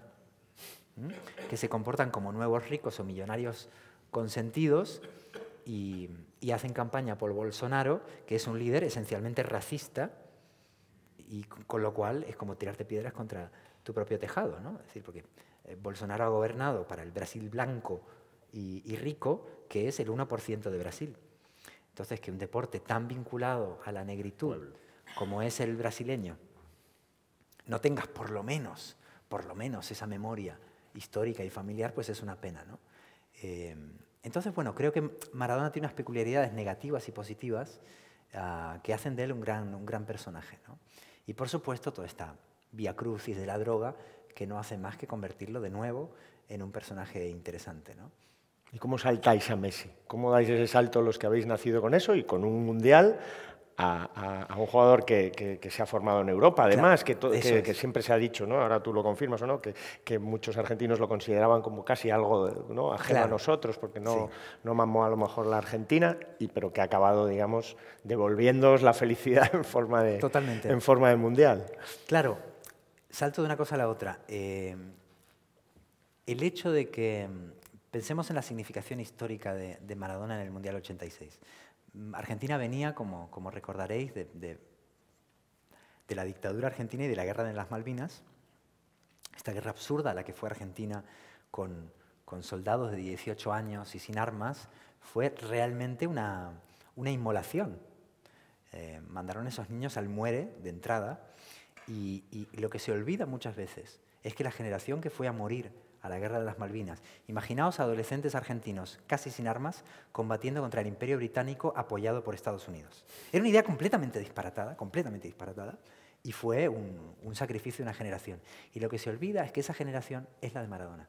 que se comportan como nuevos ricos o millonarios consentidos y, hacen campaña por Bolsonaro, que es un líder esencialmente racista, y con lo cual es como tirarte piedras contra tu propio tejado, ¿no? Es decir, porque eh, Bolsonaro ha gobernado para el Brasil blanco y, rico, que es el 1% de Brasil. Entonces, que un deporte tan vinculado a la negritud como es el brasileño, no tengas por lo menos, por lo menos esa memoria histórica y familiar, pues es una pena, ¿no? Em, entonces, bueno, creo que Maradona tiene unas peculiaridades negativas y positivas ah, que hacen de él un gran, un gran personaje, Y por supuesto, toda esta vía crucis de la droga que no hace más que convertirlo de nuevo en un personaje interesante, ¿no? ¿Y cómo saltáis a Messi? ¿Cómo dais ese salto los que habéis nacido con eso y con un mundial a, un jugador que, se ha formado en Europa, además, que, siempre se ha dicho, ¿no? ahora tú lo confirmas o no, que, muchos argentinos lo consideraban como casi algo ajeno a nosotros, porque no, no mamó a lo mejor la Argentina, y, pero que ha acabado, digamos, devolviéndoos la felicidad en forma de, En forma de mundial. Claro, salto de una cosa a la otra. Eh, el hecho de que mm, pensemos en la significación histórica de, de Maradona en el Mundial 86. Mm, argentina venía, como, recordaréis, de, la dictadura argentina y de la guerra de las Malvinas, esta guerra absurda la que fue Argentina con, soldados de 18 años y sin armas, fue realmente una, inmolación. Eh, mandaron a esos niños al muere de entrada y lo que se olvida muchas veces es que la generación que fue a morir a la Guerra de las Malvinas. Imaginaos adolescentes argentinos, casi sin armas, combatiendo contra el Imperio Británico apoyado por Estados Unidos. Era una idea completamente disparatada, completamente disparatada, y fue un, un sacrificio de una generación. Y lo que se olvida es que esa generación es la de Maradona.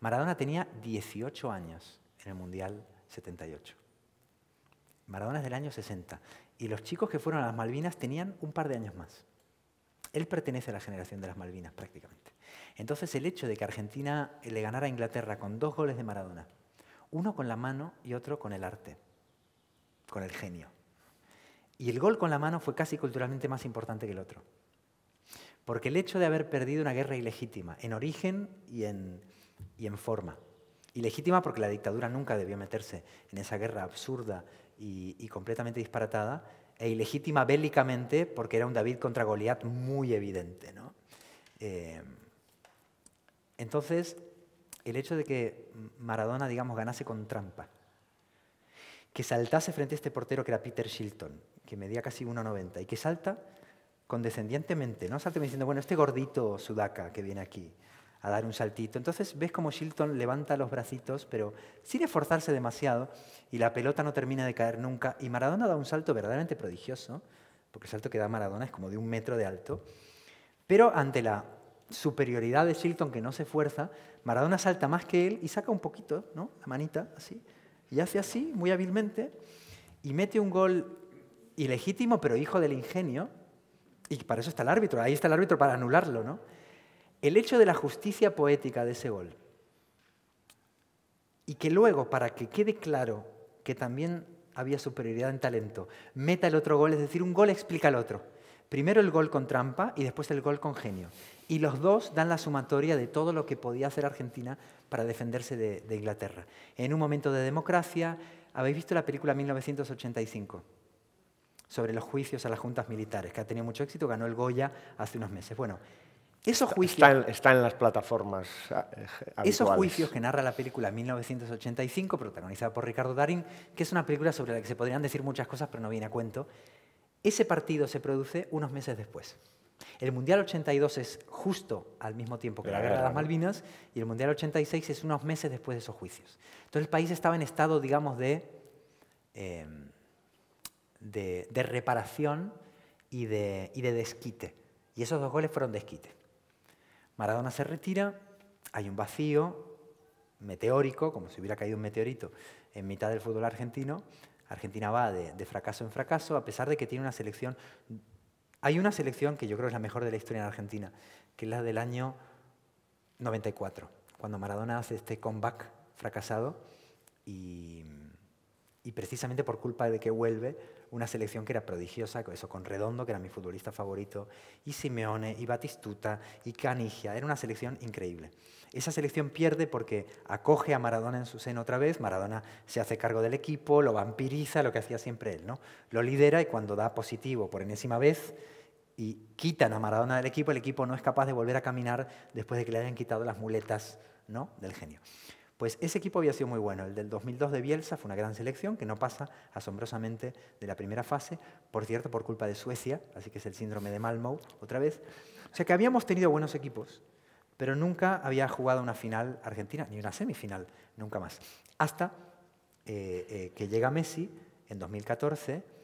Maradona tenía 18 años en el Mundial 78. Maradona es del año 60. Y los chicos que fueron a las Malvinas tenían un par de años más. Él pertenece a la generación de las Malvinas prácticamente. Entonces el hecho de que Argentina eh, le ganara a Inglaterra con dos goles de Maradona, uno con la mano y otro con el arte, con el genio. Y el gol con la mano fue casi culturalmente más importante que el otro. Porque el hecho de haber perdido una guerra ilegítima, en origen y en, forma, ilegítima porque la dictadura nunca debió meterse en esa guerra absurda y, completamente disparatada, e ilegítima bélicamente porque era un David contra Goliat muy evidente. ¿no? Eh, entonces, el hecho de que Maradona, digamos, ganase con trampa, que saltase frente a este portero que era Peter Shilton, que medía casi 1,90, y que salta condescendientemente, no salta diciendo, bueno, este gordito sudaca que viene aquí a dar un saltito. Entonces ves como Shilton levanta los bracitos, pero sin esforzarse demasiado, y la pelota no termina de caer nunca, y Maradona da un salto verdaderamente prodigioso, porque el salto que da Maradona es como de un metro de alto, pero ante la superioridad de Shilton que no se fuerza... Maradona salta más que él y saca un poquito, ¿no? La manita, así. Y hace así, muy hábilmente, y mete un gol ilegítimo, pero hijo del ingenio. Y para eso está el árbitro, ahí está el árbitro para anularlo, ¿no? El hecho de la justicia poética de ese gol. Y que luego, para que quede claro que también había superioridad en talento, meta el otro gol, es decir, un gol explica al otro. Primero el gol con trampa y después el gol con genio y los dos dan la sumatoria de todo lo que podía hacer Argentina para defenderse de, Inglaterra. En un momento de democracia, habéis visto la película 1985 sobre los juicios a las juntas militares, que ha tenido mucho éxito, ganó el Goya hace unos meses. Bueno, esos juicios... Está en, las plataformas. Eh, esos juicios que narra la película 1985, protagonizada por Ricardo Darín, que es una película sobre la que se podrían decir muchas cosas, pero no viene a cuento, ese partido se produce unos meses después. El Mundial 82 es justo al mismo tiempo que la Guerra de las Malvinas y el Mundial 86 es unos meses después de esos juicios. Entonces el país estaba en estado, digamos, de, em, reparación y de, de desquite. Y esos dos goles fueron desquite. Maradona se retira, hay un vacío meteórico, como si hubiera caído un meteorito en mitad del fútbol argentino. Argentina va de, de fracaso en fracaso, a pesar de que tiene una selección hay una selección que yo creo es la mejor de la historia en Argentina, que es la del año 94, cuando Maradona hace este comeback fracasado y, precisamente por culpa de que vuelve una selección que era prodigiosa, con eso, con Redondo, que era mi futbolista favorito, y Simeone, y Batistuta, y Canigia, era una selección increíble. Esa selección pierde porque acoge a Maradona en su seno otra vez, Maradona se hace cargo del equipo, lo vampiriza, lo que hacía siempre él, ¿no? Lo lidera y cuando da positivo por enésima vez, y quitan a Maradona del equipo, el equipo no es capaz de volver a caminar después de que le hayan quitado las muletas ¿no? del genio. Pues ese equipo había sido muy bueno. El del 2002 de Bielsa fue una gran selección que no pasa asombrosamente de la primera fase, por cierto, por culpa de Suecia, así que es el síndrome de Malmö, otra vez. O sea que habíamos tenido buenos equipos, pero nunca había jugado una final argentina, ni una semifinal, nunca más. Hasta eh, eh, que llega Messi en 2014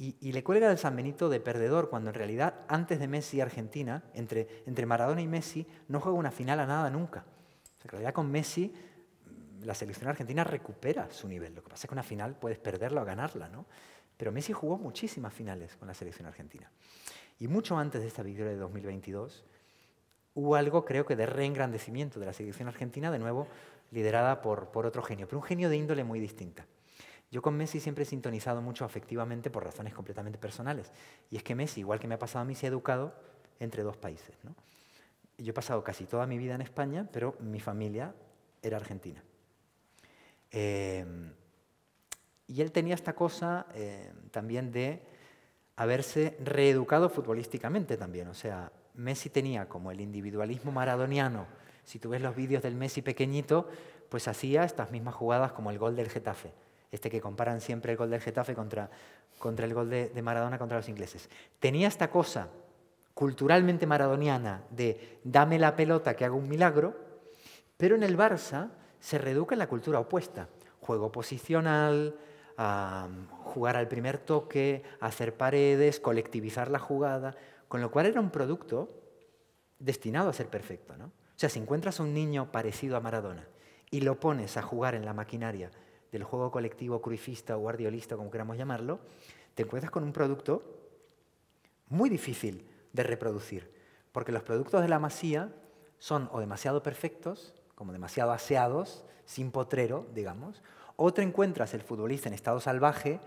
y, le cuelga el San Benito de perdedor, cuando en realidad antes de Messi y Argentina, entre, entre Maradona y Messi, no juega una final a nada nunca. O sea, en realidad con Messi mm, la selección argentina recupera su nivel. Lo que pasa es que una final puedes perderla o ganarla, ¿no? Pero Messi jugó muchísimas finales con la selección argentina. Y mucho antes de esta victoria de 2022, hubo algo, creo que, de reengrandecimiento de la selección argentina, de nuevo liderada por, por otro genio, pero un genio de índole muy distinta. Yo con Messi siempre he sintonizado mucho afectivamente por razones completamente personales. Y es que Messi, igual que me ha pasado a mí, se ha educado entre dos países. ¿no? Yo he pasado casi toda mi vida en España, pero mi familia era argentina. Em, y él tenía esta cosa em, también de haberse reeducado futbolísticamente también. O sea, Messi tenía como el individualismo maradoniano. Si tú ves los vídeos del Messi pequeñito, pues hacía estas mismas jugadas como el gol del Getafe este que comparan siempre el gol del Getafe contra, el gol de, Maradona contra los ingleses. Tenía esta cosa culturalmente maradoniana de dame la pelota que hago un milagro, pero en el Barça se reduca en la cultura opuesta. Juego posicional, jugar al primer toque, hacer paredes, colectivizar la jugada, con lo cual era un producto destinado a ser perfecto. ¿no? O sea, si encuentras un niño parecido a Maradona y lo pones a jugar en la maquinaria del juego colectivo cruifista o guardiolista, como queramos llamarlo, te encuentras con un producto muy difícil de reproducir, porque los productos de la masía son o demasiado perfectos, como demasiado aseados, sin potrero, digamos, o te encuentras el futbolista en estado salvaje,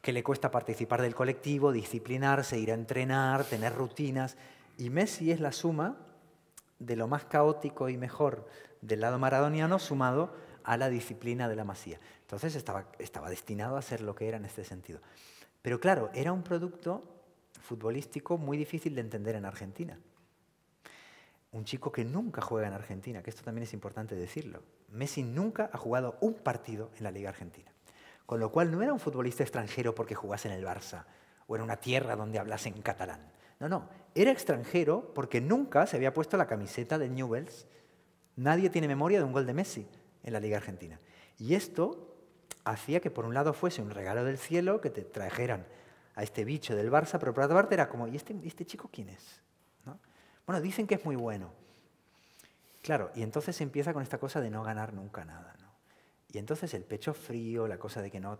que le cuesta participar del colectivo, disciplinarse, ir a entrenar, tener rutinas, y Messi es la suma de lo más caótico y mejor del lado maradoniano sumado a la disciplina de la masía. Entonces estaba, estaba destinado a ser lo que era en este sentido. Pero claro, era un producto futbolístico muy difícil de entender en Argentina. Un chico que nunca juega en Argentina, que esto también es importante decirlo. Messi nunca ha jugado un partido en la Liga Argentina. Con lo cual no era un futbolista extranjero porque jugase en el Barça o en una tierra donde hablase en catalán. No, no, era extranjero porque nunca se había puesto la camiseta de Newells. Nadie tiene memoria de un gol de Messi en la Liga Argentina. Y esto hacía que por un lado fuese un regalo del cielo que te trajeran a este bicho del Barça, pero por era como, este, ¿y este, chico quién es? Bueno, dicen que es muy bueno. Claro, y entonces empieza con esta cosa de no ganar nunca nada. Y entonces el pecho frío, la cosa de que, no,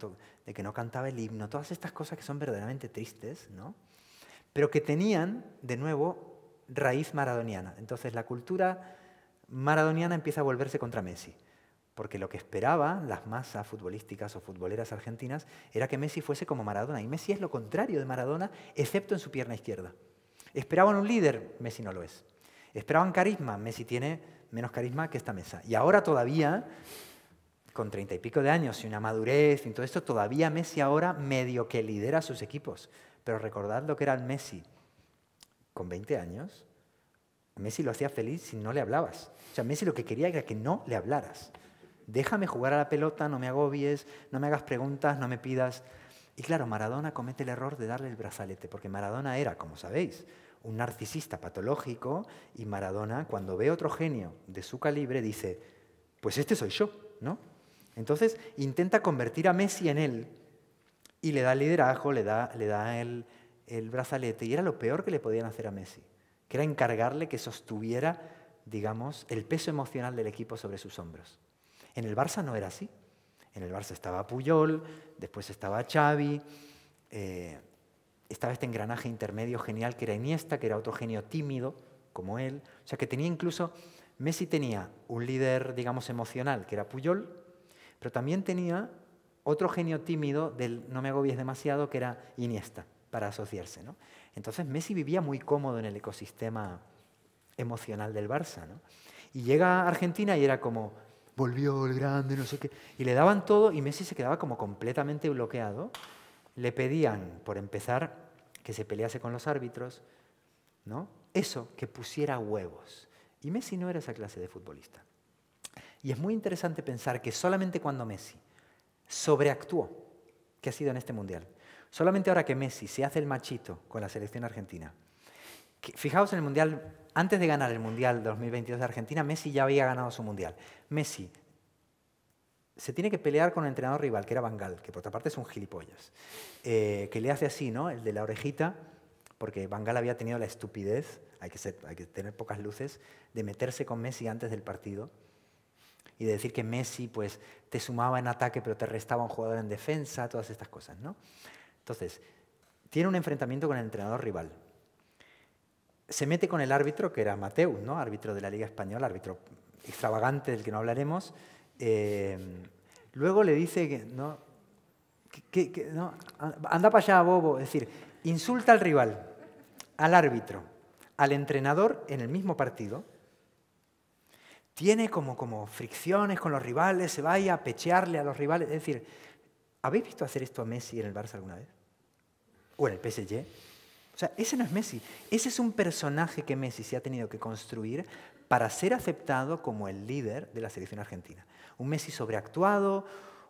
de que no cantaba el himno, todas estas cosas que son verdaderamente tristes, pero que tenían, de nuevo, raíz maradoniana. Entonces la cultura maradoniana empieza a volverse contra Messi porque lo que esperaban las masas futbolísticas o futboleras argentinas era que Messi fuese como Maradona. Y Messi es lo contrario de Maradona, excepto en su pierna izquierda. Esperaban un líder, Messi no lo es. Esperaban carisma, Messi tiene menos carisma que esta mesa. Y ahora todavía, con treinta y pico de años y una madurez y todo esto, todavía Messi ahora medio que lidera sus equipos. Pero recordad lo que era el Messi con 20 años. Messi lo hacía feliz si no le hablabas. O sea, Messi lo que quería era que no le hablaras déjame jugar a la pelota, no me agobies, no me hagas preguntas, no me pidas. Y claro, Maradona comete el error de darle el brazalete, porque Maradona era, como sabéis, un narcisista patológico y Maradona, cuando ve otro genio de su calibre, dice, pues este soy yo, ¿no? Entonces intenta convertir a Messi en él y le da liderazgo, le da, el brazalete y era lo peor que le podían hacer a Messi, que era encargarle que sostuviera, digamos, el peso emocional del equipo sobre sus hombros. En el Barça no era así. En el Barça estaba Puyol, después estaba Xavi, eh, estaba este engranaje intermedio genial que era Iniesta, que era otro genio tímido como él. O sea que tenía incluso, Messi tenía un líder, digamos, emocional, que era Puyol, pero también tenía otro genio tímido del no me agobies demasiado, que era Iniesta, para asociarse. ¿no? Entonces Messi vivía muy cómodo en el ecosistema emocional del Barça. ¿no? Y llega a Argentina y era como, volvió el grande, no sé qué. Y le daban todo y Messi se quedaba como completamente bloqueado. Le pedían, por empezar, que se pelease con los árbitros, ¿no? Eso, que pusiera huevos. Y Messi no era esa clase de futbolista. Y es muy interesante pensar que solamente cuando Messi sobreactuó, que ha sido en este mundial, solamente ahora que Messi se hace el machito con la selección argentina, fijaos en el Mundial, antes de ganar el Mundial 2022 de Argentina, Messi ya había ganado su Mundial. Messi se tiene que pelear con el entrenador rival, que era Bangal, que por otra parte es un gilipollas, eh, que le hace así, ¿no? El de la orejita, porque Bangal había tenido la estupidez, hay que, hay que tener pocas luces, de meterse con Messi antes del partido y de decir que Messi pues, te sumaba en ataque pero te restaba un jugador en defensa, todas estas cosas. ¿no? Entonces, tiene un enfrentamiento con el entrenador rival se mete con el árbitro que era Mateu, ¿no? árbitro de la Liga Española, árbitro extravagante del que no hablaremos. Eh, luego le dice que, ¿no? anda para allá, bobo. Es decir, insulta al rival, al árbitro, al entrenador en el mismo partido. Tiene como, como fricciones con los rivales, se va a pechearle a los rivales. Es decir, ¿habéis visto hacer esto a Messi en el Barça alguna vez? ¿O en el PSG? O sea, ese no es Messi. Ese es un personaje que Messi se ha tenido que construir para ser aceptado como el líder de la selección argentina. Un Messi sobreactuado,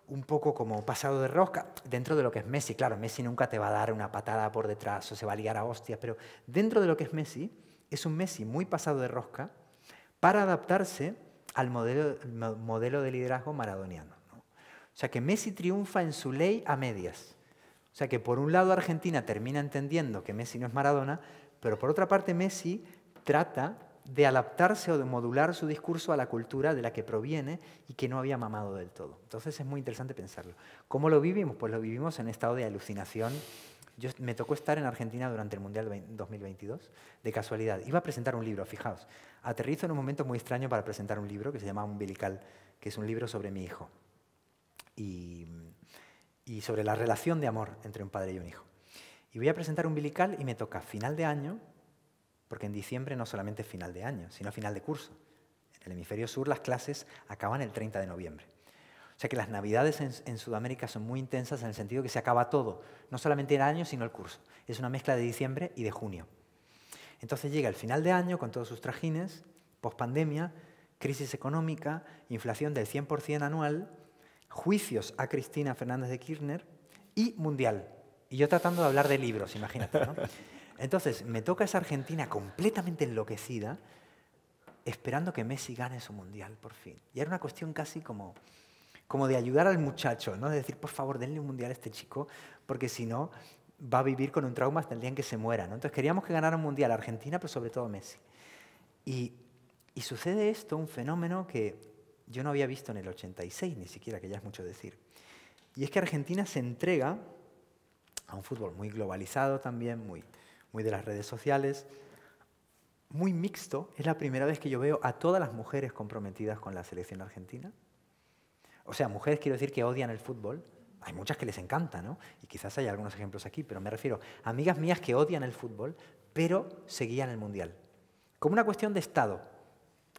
un poco como pasado de rosca, dentro de lo que es Messi, claro, Messi nunca te va a dar una patada por detrás o se va a liar a hostias, pero dentro de lo que es Messi, es un Messi muy pasado de rosca para adaptarse al modelo, de liderazgo maradoniano. O sea que Messi triunfa en su ley a medias. O sea que por un lado Argentina termina entendiendo que Messi no es Maradona, pero por otra parte Messi trata de adaptarse o de modular su discurso a la cultura de la que proviene y que no había mamado del todo. Entonces es muy interesante pensarlo. ¿Cómo lo vivimos? Pues lo vivimos en estado de alucinación. Yo, me tocó estar en Argentina durante el Mundial 2022, de casualidad. Iba a presentar un libro, fijaos. Aterrizo en un momento muy extraño para presentar un libro que se llama Umbilical, que es un libro sobre mi hijo. Y y sobre la relación de amor entre un padre y un hijo. Y voy a presentar un bilical y me toca final de año, porque en diciembre no solamente es final de año, sino final de curso. En el hemisferio sur las clases acaban el 30 de noviembre. O sea que las navidades en, Sudamérica son muy intensas en el sentido que se acaba todo, no solamente el año, sino el curso. Es una mezcla de diciembre y de junio. Entonces llega el final de año con todos sus trajines, pospandemia, crisis económica, inflación del 100% anual, juicios a Cristina Fernández de Kirchner y Mundial. Y yo tratando de hablar de libros, imagínate. Entonces, me toca esa Argentina completamente enloquecida, esperando que Messi gane su Mundial, por fin. Y era una cuestión casi como, como de ayudar al muchacho, ¿no? de decir, por favor, denle un Mundial a este chico, porque si no, va a vivir con un trauma hasta el día en que se muera. Entonces, queríamos que ganara un Mundial Argentina, pero sobre todo Messi. Y, y sucede esto, un fenómeno que yo no había visto en el 86, ni siquiera, que ya es mucho decir. Y es que Argentina se entrega a un fútbol muy globalizado también, muy, muy de las redes sociales, muy mixto. Es la primera vez que yo veo a todas las mujeres comprometidas con la selección argentina. O sea, mujeres quiero decir que odian el fútbol. Hay muchas que les encanta, ¿no? Y quizás hay algunos ejemplos aquí, pero me refiero a amigas mías que odian el fútbol, pero seguían el Mundial. Como una cuestión de Estado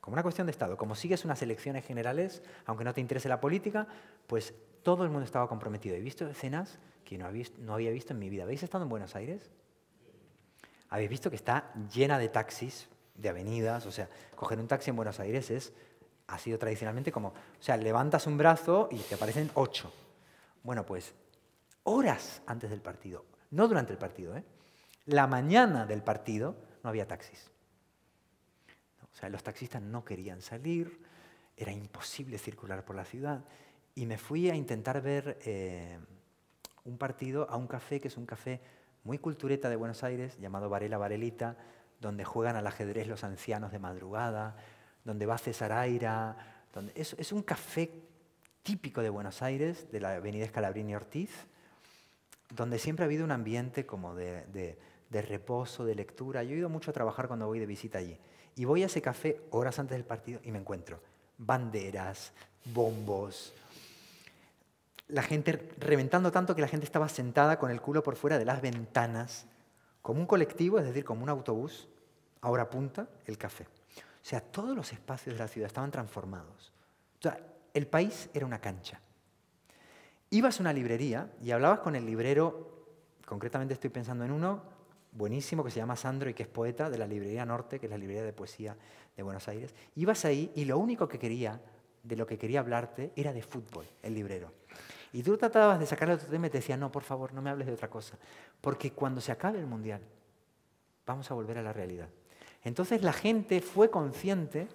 como una cuestión de Estado, como sigues unas elecciones generales, aunque no te interese la política, pues todo el mundo estaba comprometido. He visto escenas que no, había visto en mi vida. ¿Habéis estado en Buenos Aires? Habéis visto que está llena de taxis, de avenidas, o sea, coger un taxi en Buenos Aires es, ha sido tradicionalmente como, o sea, levantas un brazo y te aparecen ocho. Bueno, pues horas antes del partido, no durante el partido, ¿eh? la mañana del partido no había taxis los taxistas no querían salir, era imposible circular por la ciudad. Y me fui a intentar ver eh, un partido a un café, que es un café muy cultureta de Buenos Aires, llamado Varela Varelita, donde juegan al ajedrez los ancianos de madrugada, donde va César Aira. Donde... Es, un café típico de Buenos Aires, de la avenida Escalabrini Ortiz, donde siempre ha habido un ambiente como de reposo, de lectura. Yo he ido mucho a trabajar cuando voy de visita allí. Y voy a ese café horas antes del partido y me encuentro banderas, bombos, la gente reventando tanto que la gente estaba sentada con el culo por fuera de las ventanas, como un colectivo, es decir, como un autobús, ahora punta, el café. O sea, todos los espacios de la ciudad estaban transformados. O sea, el país era una cancha. Ibas a una librería y hablabas con el librero, concretamente estoy pensando en uno, buenísimo que se llama Sandro y que es poeta de la Librería Norte, que es la librería de poesía de Buenos Aires. Ibas ahí y lo único que quería, de lo que quería hablarte, era de fútbol, el librero. Y tú tratabas de sacarle otro tema y te decía, no, por favor, no me hables de otra cosa. Porque cuando se acabe el mundial, vamos a volver a la realidad. Entonces la gente fue consciente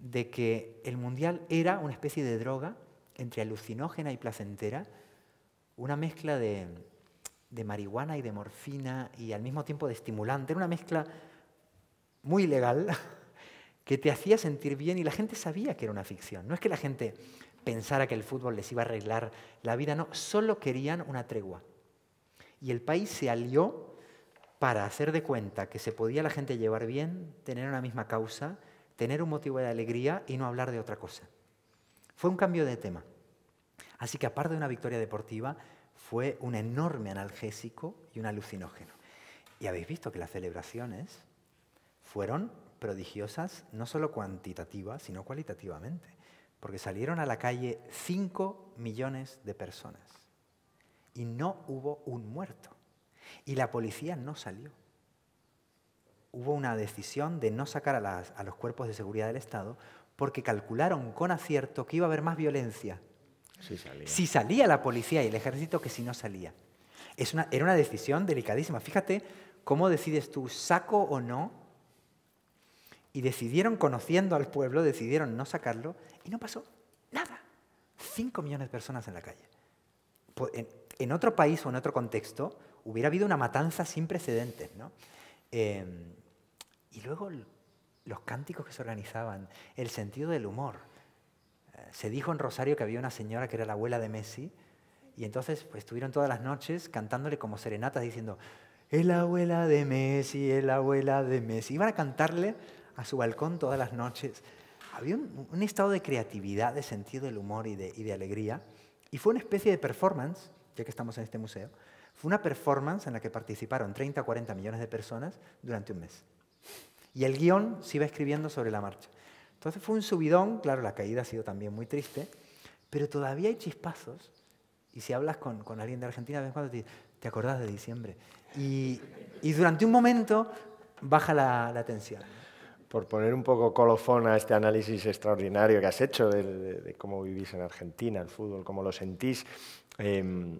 de que el mundial era una especie de droga entre alucinógena y placentera, una mezcla de de marihuana y de morfina y al mismo tiempo de estimulante. Era una mezcla muy ilegal que te hacía sentir bien y la gente sabía que era una ficción. No es que la gente pensara que el fútbol les iba a arreglar la vida, no, solo querían una tregua. Y el país se alió para hacer de cuenta que se podía la gente llevar bien, tener una misma causa, tener un motivo de alegría y no hablar de otra cosa. Fue un cambio de tema. Así que aparte de una victoria deportiva, fue un enorme analgésico y un alucinógeno. Y habéis visto que las celebraciones fueron prodigiosas, no solo cuantitativas, sino cualitativamente, porque salieron a la calle 5 millones de personas y no hubo un muerto. Y la policía no salió. Hubo una decisión de no sacar a, a los cuerpos de seguridad del Estado porque calcularon con acierto que iba a haber más violencia si salía la policía y el ejército, que si no salía. Es una, era una decisión delicadísima. Fíjate cómo decides tú, saco o no. Y decidieron, conociendo al pueblo, decidieron no sacarlo y no pasó nada. Cinco millones de personas en la calle. En, otro país o en otro contexto hubiera habido una matanza sin precedentes. ¿no? Em, y luego los cánticos que se organizaban, el sentido del humor se dijo en Rosario que había una señora que era la abuela de Messi, y entonces pues, estuvieron todas las noches cantándole como serenatas diciendo, es la abuela de Messi, es la abuela de Messi. Iban a cantarle a su balcón todas las noches. Había un, estado de creatividad, de sentido del humor y de, y de alegría, y fue una especie de performance, ya que estamos en este museo, fue una performance en la que participaron 30 o 40 millones de personas durante un mes. Y el guión se iba escribiendo sobre la marcha. Entonces fue un subidón, claro, la caída ha sido también muy triste, pero todavía hay chispazos. Y si hablas con, alguien de Argentina, de vez en cuando te, acordás de diciembre. Y, durante un momento baja la, tensión. Por poner un poco colofón a este análisis extraordinario que has hecho de, cómo vivís en Argentina, el fútbol, cómo lo sentís, em,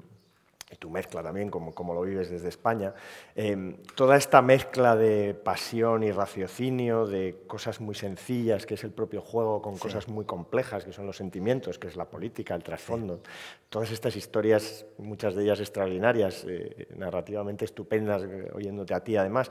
y tu mezcla también, como, como lo vives desde España, em, toda esta mezcla de pasión y raciocinio, de cosas muy sencillas, que es el propio juego, con cosas muy complejas, que son los sentimientos, que es la política, el trasfondo, todas estas historias, muchas de ellas extraordinarias, eh, narrativamente estupendas, eh, oyéndote a ti además,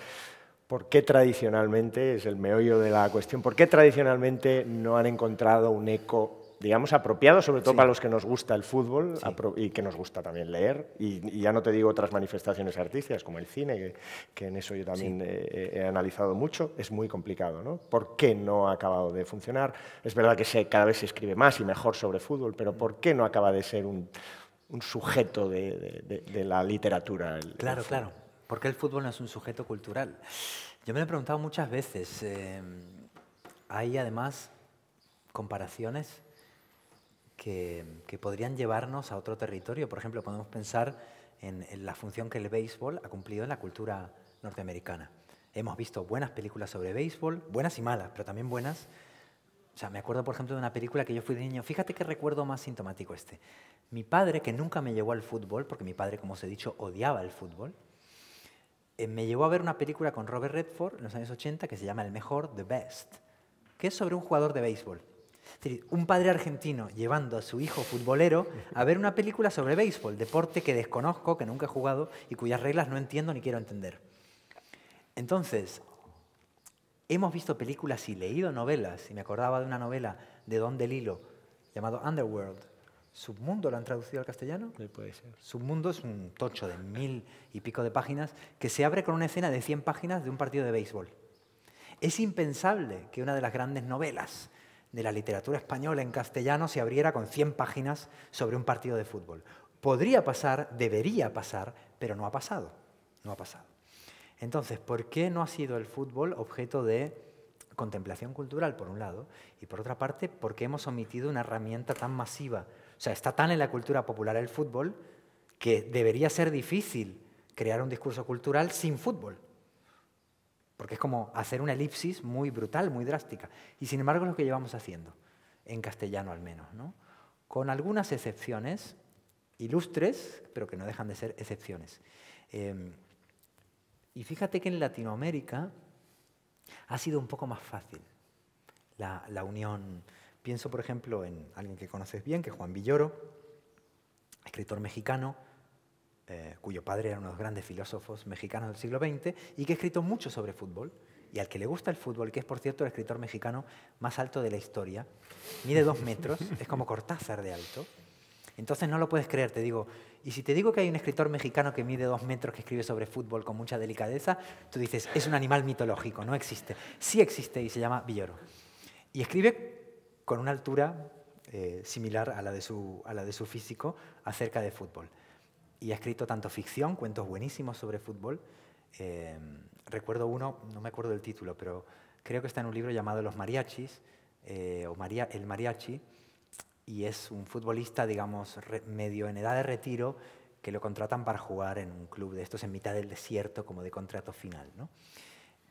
¿Por qué tradicionalmente, es el meollo de la cuestión, por qué tradicionalmente no han encontrado un eco digamos, apropiado, sobre todo para los que nos gusta el fútbol y que nos gusta también leer. Y, ya no te digo otras manifestaciones artísticas como el cine, que, en eso yo también he, analizado mucho. Es muy complicado, ¿no? ¿Por qué no ha acabado de funcionar? Es verdad que cada vez se escribe más y mejor sobre fútbol, pero ¿por qué no acaba de ser un, un sujeto de, de, la literatura? claro, claro. ¿Por qué el fútbol no es un sujeto cultural? Yo me lo he preguntado muchas veces. Eh, hay además comparaciones que, podrían llevarnos a otro territorio. Por ejemplo, podemos pensar en, la función que el béisbol ha cumplido en la cultura norteamericana. Hemos visto buenas películas sobre béisbol, buenas y malas, pero también buenas. O sea, me acuerdo, por ejemplo, de una película que yo fui de niño. Fíjate qué recuerdo más sintomático este. Mi padre, que nunca me llevó al fútbol, porque mi padre, como os he dicho, odiaba el fútbol, eh, me llevó a ver una película con Robert Redford en los años 80 que se llama El Mejor, The Best, que es sobre un jugador de béisbol un padre argentino llevando a su hijo futbolero a ver una película sobre béisbol, deporte que desconozco, que nunca he jugado y cuyas reglas no entiendo ni quiero entender. Entonces, hemos visto películas y leído novelas, y me acordaba de una novela de Don Delilo llamado Underworld. Submundo lo han traducido al castellano. puede ser. Submundo es un tocho de mil y pico de páginas que se abre con una escena de 100 páginas de un partido de béisbol. Es impensable que una de las grandes novelas de la literatura española en castellano se abriera con 100 páginas sobre un partido de fútbol. Podría pasar, debería pasar, pero no ha pasado. No ha pasado. Entonces, ¿por qué no ha sido el fútbol objeto de contemplación cultural, por un lado, y por otra parte, por qué hemos omitido una herramienta tan masiva? O sea, está tan en la cultura popular el fútbol que debería ser difícil crear un discurso cultural sin fútbol porque es como hacer una elipsis muy brutal, muy drástica. Y sin embargo es lo que llevamos haciendo, en castellano al menos, ¿no? con algunas excepciones, ilustres, pero que no dejan de ser excepciones. Em, y fíjate que en Latinoamérica ha sido un poco más fácil la unión. Pienso, por ejemplo, en alguien que conoces bien, que es Juan Villoro, escritor mexicano, eh, cuyo padre era uno de los grandes filósofos mexicanos del siglo XX y que ha escrito mucho sobre fútbol. Y al que le gusta el fútbol, que es por cierto el escritor mexicano más alto de la historia, mide dos metros, es como Cortázar de alto. Entonces no lo puedes creer, te digo, y si te digo que hay un escritor mexicano que mide dos metros que escribe sobre fútbol con mucha delicadeza, tú dices, es un animal mitológico, no existe. Sí existe y se llama Villoro. Y escribe con una altura eh, similar a la, de a la de su físico acerca de fútbol y ha escrito tanto ficción, cuentos buenísimos sobre fútbol. Eh, recuerdo uno, no me acuerdo del título, pero creo que está en un libro llamado Los Mariachis, eh, o El Mariachi, y es un futbolista, digamos, medio en edad de retiro, que lo contratan para jugar en un club de estos en mitad del desierto, como de contrato final. ¿no?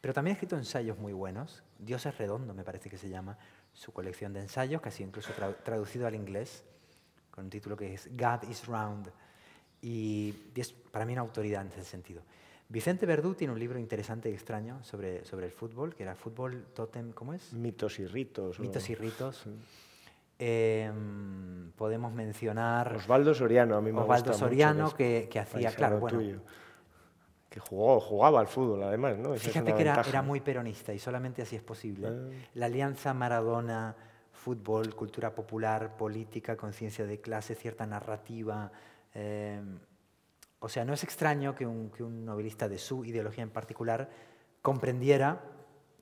Pero también ha escrito ensayos muy buenos. Dios es redondo, me parece que se llama su colección de ensayos, que ha sido incluso traducido al inglés, con un título que es God is Round. Y es para mí una autoridad en ese sentido. Vicente Verdú tiene un libro interesante y extraño sobre, sobre el fútbol, que era Fútbol Totem, ¿cómo es? Mitos y ritos. Mitos y ritos. Em, podemos mencionar... Osvaldo Soriano, a mí me Osvaldo Soriano, que, que, hacía, claro, bueno... Que jugó, jugaba al fútbol, además, ¿no? fíjate que era, era, muy peronista y solamente así es posible. Ah. La alianza Maradona, fútbol, cultura popular, política, conciencia de clase, cierta narrativa Em, o sea, no es extraño que un, novelista de su ideología en particular comprendiera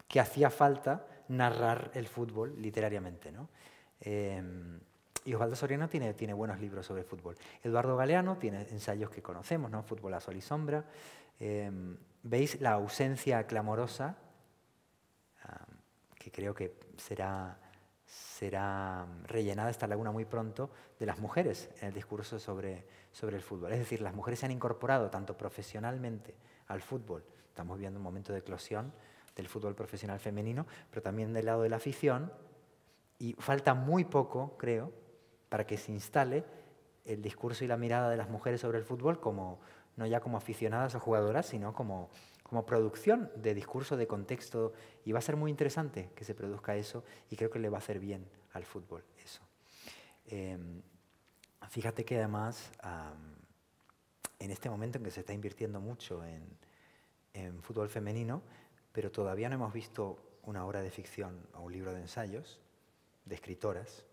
que hacía falta narrar el fútbol literariamente. ¿no? Em, y Osvaldo Soriano tiene, tiene, buenos libros sobre fútbol. Eduardo Galeano tiene ensayos que conocemos, ¿no? Fútbol a sol y sombra. Em, ¿Veis la ausencia clamorosa? que creo que será, será rellenada esta laguna muy pronto, de las mujeres en el discurso sobre, sobre el fútbol. Es decir, las mujeres se han incorporado tanto profesionalmente al fútbol, estamos viendo un momento de eclosión del fútbol profesional femenino, pero también del lado de la afición, y falta muy poco, creo, para que se instale el discurso y la mirada de las mujeres sobre el fútbol como no ya como aficionadas o jugadoras, sino como, como producción de discurso, de contexto. Y va a ser muy interesante que se produzca eso y creo que le va a hacer bien al fútbol eso. Em, Fíjate que además, en este momento en que se está invirtiendo mucho en, fútbol femenino, pero todavía no hemos visto una obra de ficción o un libro de ensayos de escritoras,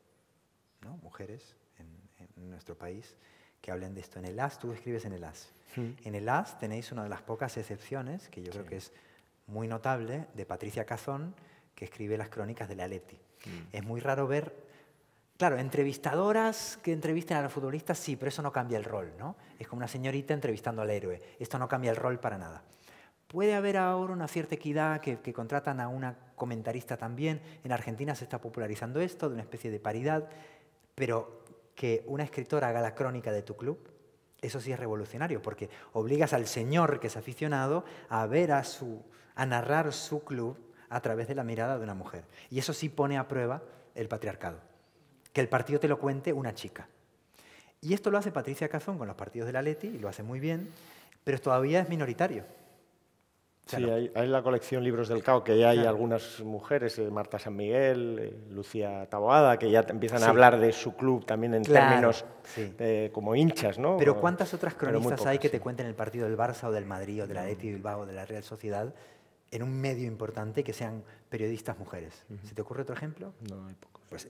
¿no? mujeres en, nuestro país, que hablen de esto. En el AS, tú escribes en el AS. Hmm. En el AS tenéis una de las pocas excepciones, que yo creo que es muy notable, de Patricia Cazón, que escribe las crónicas de la Leti. Hmm. Es muy raro ver Claro, entrevistadoras que entrevisten a los futbolistas, sí, pero eso no cambia el rol, ¿no? Es como una señorita entrevistando al héroe. Esto no cambia el rol para nada. Puede haber ahora una cierta equidad que, contratan a una comentarista también. En Argentina se está popularizando esto, de una especie de paridad, pero que una escritora haga la crónica de tu club, eso sí es revolucionario, porque obligas al señor que es aficionado a ver a su, a narrar su club a través de la mirada de una mujer. Y eso sí pone a prueba el patriarcado que el partido te lo cuente una chica. Y esto lo hace Patricia Cazón con los partidos de la Leti, y lo hace muy bien, pero todavía es minoritario. sí, hay, la colección Libros del Cao, que ya hay algunas mujeres, eh, Marta San Miguel, eh, Lucía Taboada, que ya empiezan a hablar de su club también en términos eh, como hinchas, ¿no? Pero ¿cuántas otras cronistas hay que te cuenten el partido del Barça o del Madrid o de la mm. Leti Bilbao o de la Real Sociedad en un medio importante que sean periodistas mujeres? ¿Se te ocurre otro ejemplo? No, hay pocos. Pues,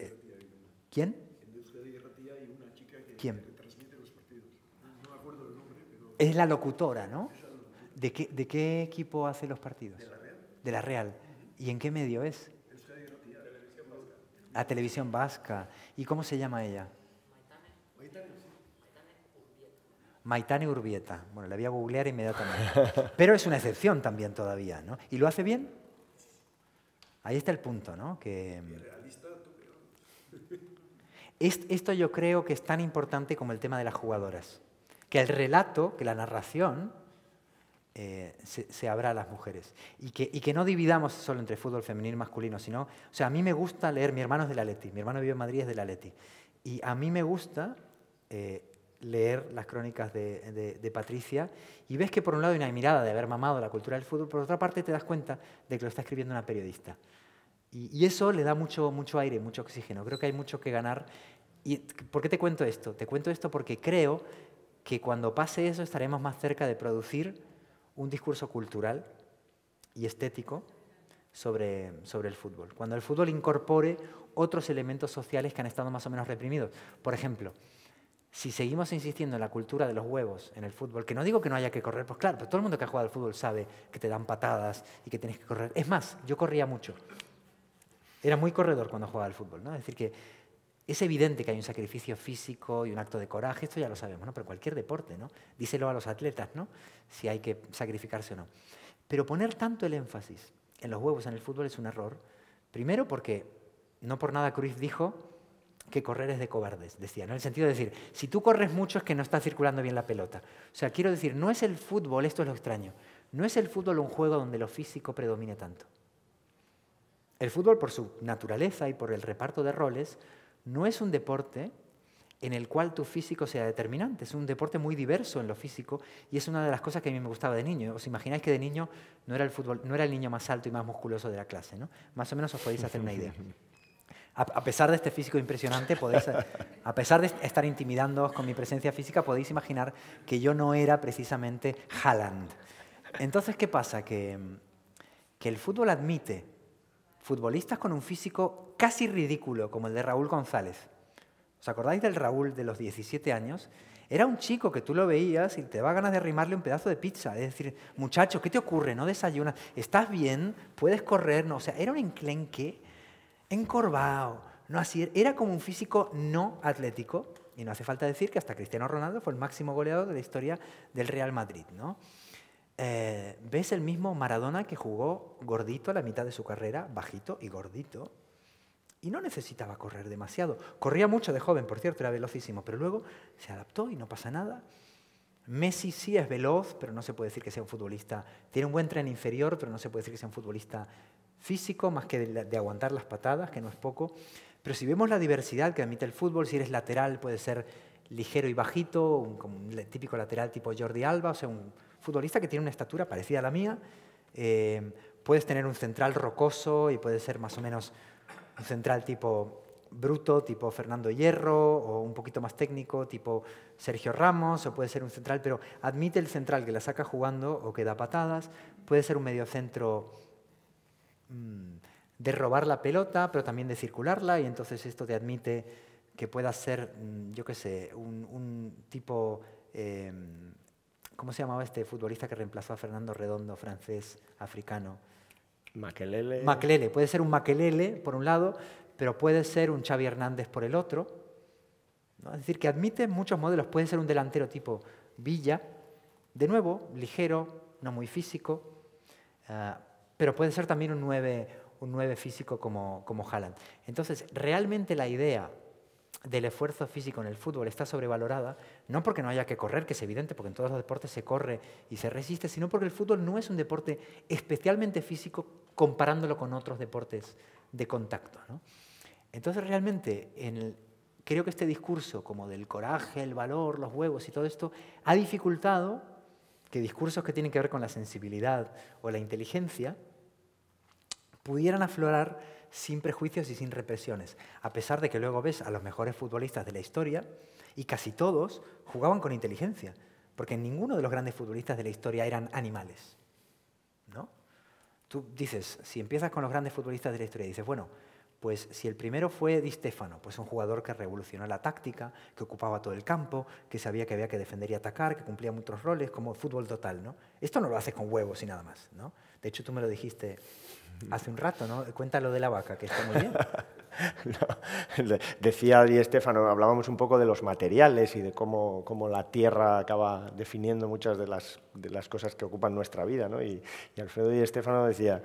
¿Quién? ¿Quién? Es la locutora, ¿no? ¿De qué, ¿De qué, equipo hace los partidos? De la Real. ¿Y en qué medio es? La Televisión Vasca. ¿Y cómo se llama ella? Maitane Urbieta. Bueno, la voy a googlear inmediatamente. Pero es una excepción también todavía, ¿no? ¿Y lo hace bien? Ahí está el punto, ¿no? Que... Mm, esto yo creo que es tan importante como el tema de las jugadoras, que el relato, que la narración eh, se, abra a las mujeres y que, no dividamos solo entre fútbol femenino y masculino, sino, o sea, a mí me gusta leer, mi hermano es de la Leti, mi hermano vive en Madrid, es de la Leti, y a mí me gusta eh, leer las crónicas de, Patricia y ves que por un lado hay una mirada de haber mamado la cultura del fútbol, por otra parte te das cuenta de que lo está escribiendo una periodista. Y, eso le da mucho, mucho aire, mucho oxígeno. Creo que hay mucho que ganar ¿Y por qué te cuento esto? Te cuento esto porque creo que cuando pase eso estaremos más cerca de producir un discurso cultural y estético sobre, sobre el fútbol. Cuando el fútbol incorpore otros elementos sociales que han estado más o menos reprimidos. Por ejemplo, si seguimos insistiendo en la cultura de los huevos en el fútbol, que no digo que no haya que correr, pues claro, pero todo el mundo que ha jugado al fútbol sabe que te dan patadas y que tienes que correr. Es más, yo corría mucho. Era muy corredor cuando jugaba al fútbol, ¿no? Es decir, que es evidente que hay un sacrificio físico y un acto de coraje, esto ya lo sabemos, ¿no? pero cualquier deporte, ¿no? díselo a los atletas, ¿no? si hay que sacrificarse o no. Pero poner tanto el énfasis en los huevos en el fútbol es un error, primero porque no por nada Cruz dijo que correr es de cobardes, decía, en el sentido de decir, si tú corres mucho es que no está circulando bien la pelota. O sea, quiero decir, no es el fútbol, esto es lo extraño, no es el fútbol un juego donde lo físico predomine tanto. El fútbol, por su naturaleza y por el reparto de roles, no es un deporte en el cual tu físico sea determinante. Es un deporte muy diverso en lo físico y es una de las cosas que a mí me gustaba de niño. ¿Os imagináis que de niño no era el, fútbol, no era el niño más alto y más musculoso de la clase? ¿no? Más o menos os podéis hacer una idea. A, pesar de este físico impresionante, a pesar de estar intimidándoos con mi presencia física, podéis imaginar que yo no era precisamente Haaland. Entonces, ¿qué pasa? Que, que el fútbol admite futbolistas con un físico casi ridículo, como el de Raúl González. ¿Os acordáis del Raúl de los 17 años? Era un chico que tú lo veías y te a ganas de arrimarle un pedazo de pizza. Es decir, muchacho, ¿qué te ocurre? ¿No desayunas? ¿Estás bien? ¿Puedes correr? No, o sea, era un enclenque encorvado. No así, era como un físico no atlético. Y no hace falta decir que hasta Cristiano Ronaldo fue el máximo goleador de la historia del Real Madrid, eh, ves el mismo Maradona que jugó gordito a la mitad de su carrera, bajito y gordito, y no necesitaba correr demasiado. Corría mucho de joven, por cierto, era velocísimo, pero luego se adaptó y no pasa nada. Messi sí es veloz, pero no se puede decir que sea un futbolista. Tiene un buen tren inferior, pero no se puede decir que sea un futbolista físico, más que de, aguantar las patadas, que no es poco. Pero si vemos la diversidad que admite el fútbol, si eres lateral puede ser ligero y bajito, un, un típico lateral tipo Jordi Alba, o sea, un, futbolista que tiene una estatura parecida a la mía. Eh, puedes tener un central rocoso y puede ser más o menos un central tipo bruto, tipo Fernando Hierro, o un poquito más técnico, tipo Sergio Ramos, o puede ser un central, pero admite el central que la saca jugando o que da patadas, puede ser un mediocentro mm, de robar la pelota, pero también de circularla, y entonces esto te admite que puedas ser, mm, yo qué sé, un, tipo... Eh, ¿Cómo se llamaba este futbolista que reemplazó a Fernando Redondo, francés, africano? Maquelele. Puede ser un Maquelele, por un lado, pero puede ser un Xavi Hernández por el otro. ¿no? Es decir, que admite muchos modelos. Puede ser un delantero tipo Villa, de nuevo, ligero, no muy físico, ah, pero puede ser también un 9, físico como, como Haaland. Entonces, realmente la idea del esfuerzo físico en el fútbol está sobrevalorada, no porque no haya que correr, que es evidente, porque en todos los deportes se corre y se resiste, sino porque el fútbol no es un deporte especialmente físico comparándolo con otros deportes de contacto. Entonces realmente creo que este discurso como del coraje, el valor, los huevos y todo esto ha dificultado que discursos que tienen que ver con la sensibilidad o la inteligencia pudieran aflorar sin prejuicios y sin represiones, a pesar de que luego ves a los mejores futbolistas de la historia y casi todos jugaban con inteligencia, porque ninguno de los grandes futbolistas de la historia eran animales. ¿No? Tú dices, si empiezas con los grandes futbolistas de la historia, dices, bueno, pues si el primero fue Di Stefano, pues un jugador que revolucionó la táctica, que ocupaba todo el campo, que sabía que había que defender y atacar, que cumplía muchos roles, como fútbol total, ¿no? Esto no lo haces con huevos y nada más, ¿no? De hecho, tú me lo dijiste hace un rato, ¿no? Cuéntalo de la vaca, que está muy bien. decía Di Estefano, hablábamos un poco de los materiales y de cómo, cómo la tierra acaba definiendo muchas de las, de las cosas que ocupan nuestra vida, ¿no? Y, Alfredo Di Estefano decía,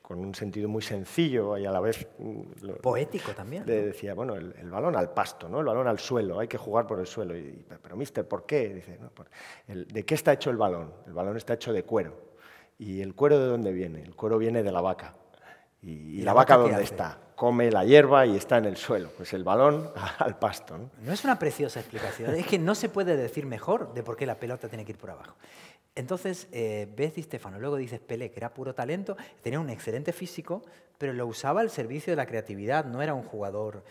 con un sentido muy sencillo y a la vez... Mm, Poético también. Le decía, bueno, el, balón al pasto, ¿no? el balón al suelo, hay que jugar por el suelo. Y, pero, mister, ¿por qué? Dice, no, ¿de qué está hecho el balón? El balón está hecho de cuero. ¿Y el cuero de dónde viene? El cuero viene de la vaca. ¿Y, la, vaca, dónde está? Come la hierba y está en el suelo. Pues el balón al pasto. ¿no? no es una preciosa explicación. es que no se puede decir mejor de por qué la pelota tiene que ir por abajo. Entonces, eh, ves Di Stefano, luego dices Pelé, que era puro talento, tenía un excelente físico, pero lo usaba al servicio de la creatividad, no era un jugador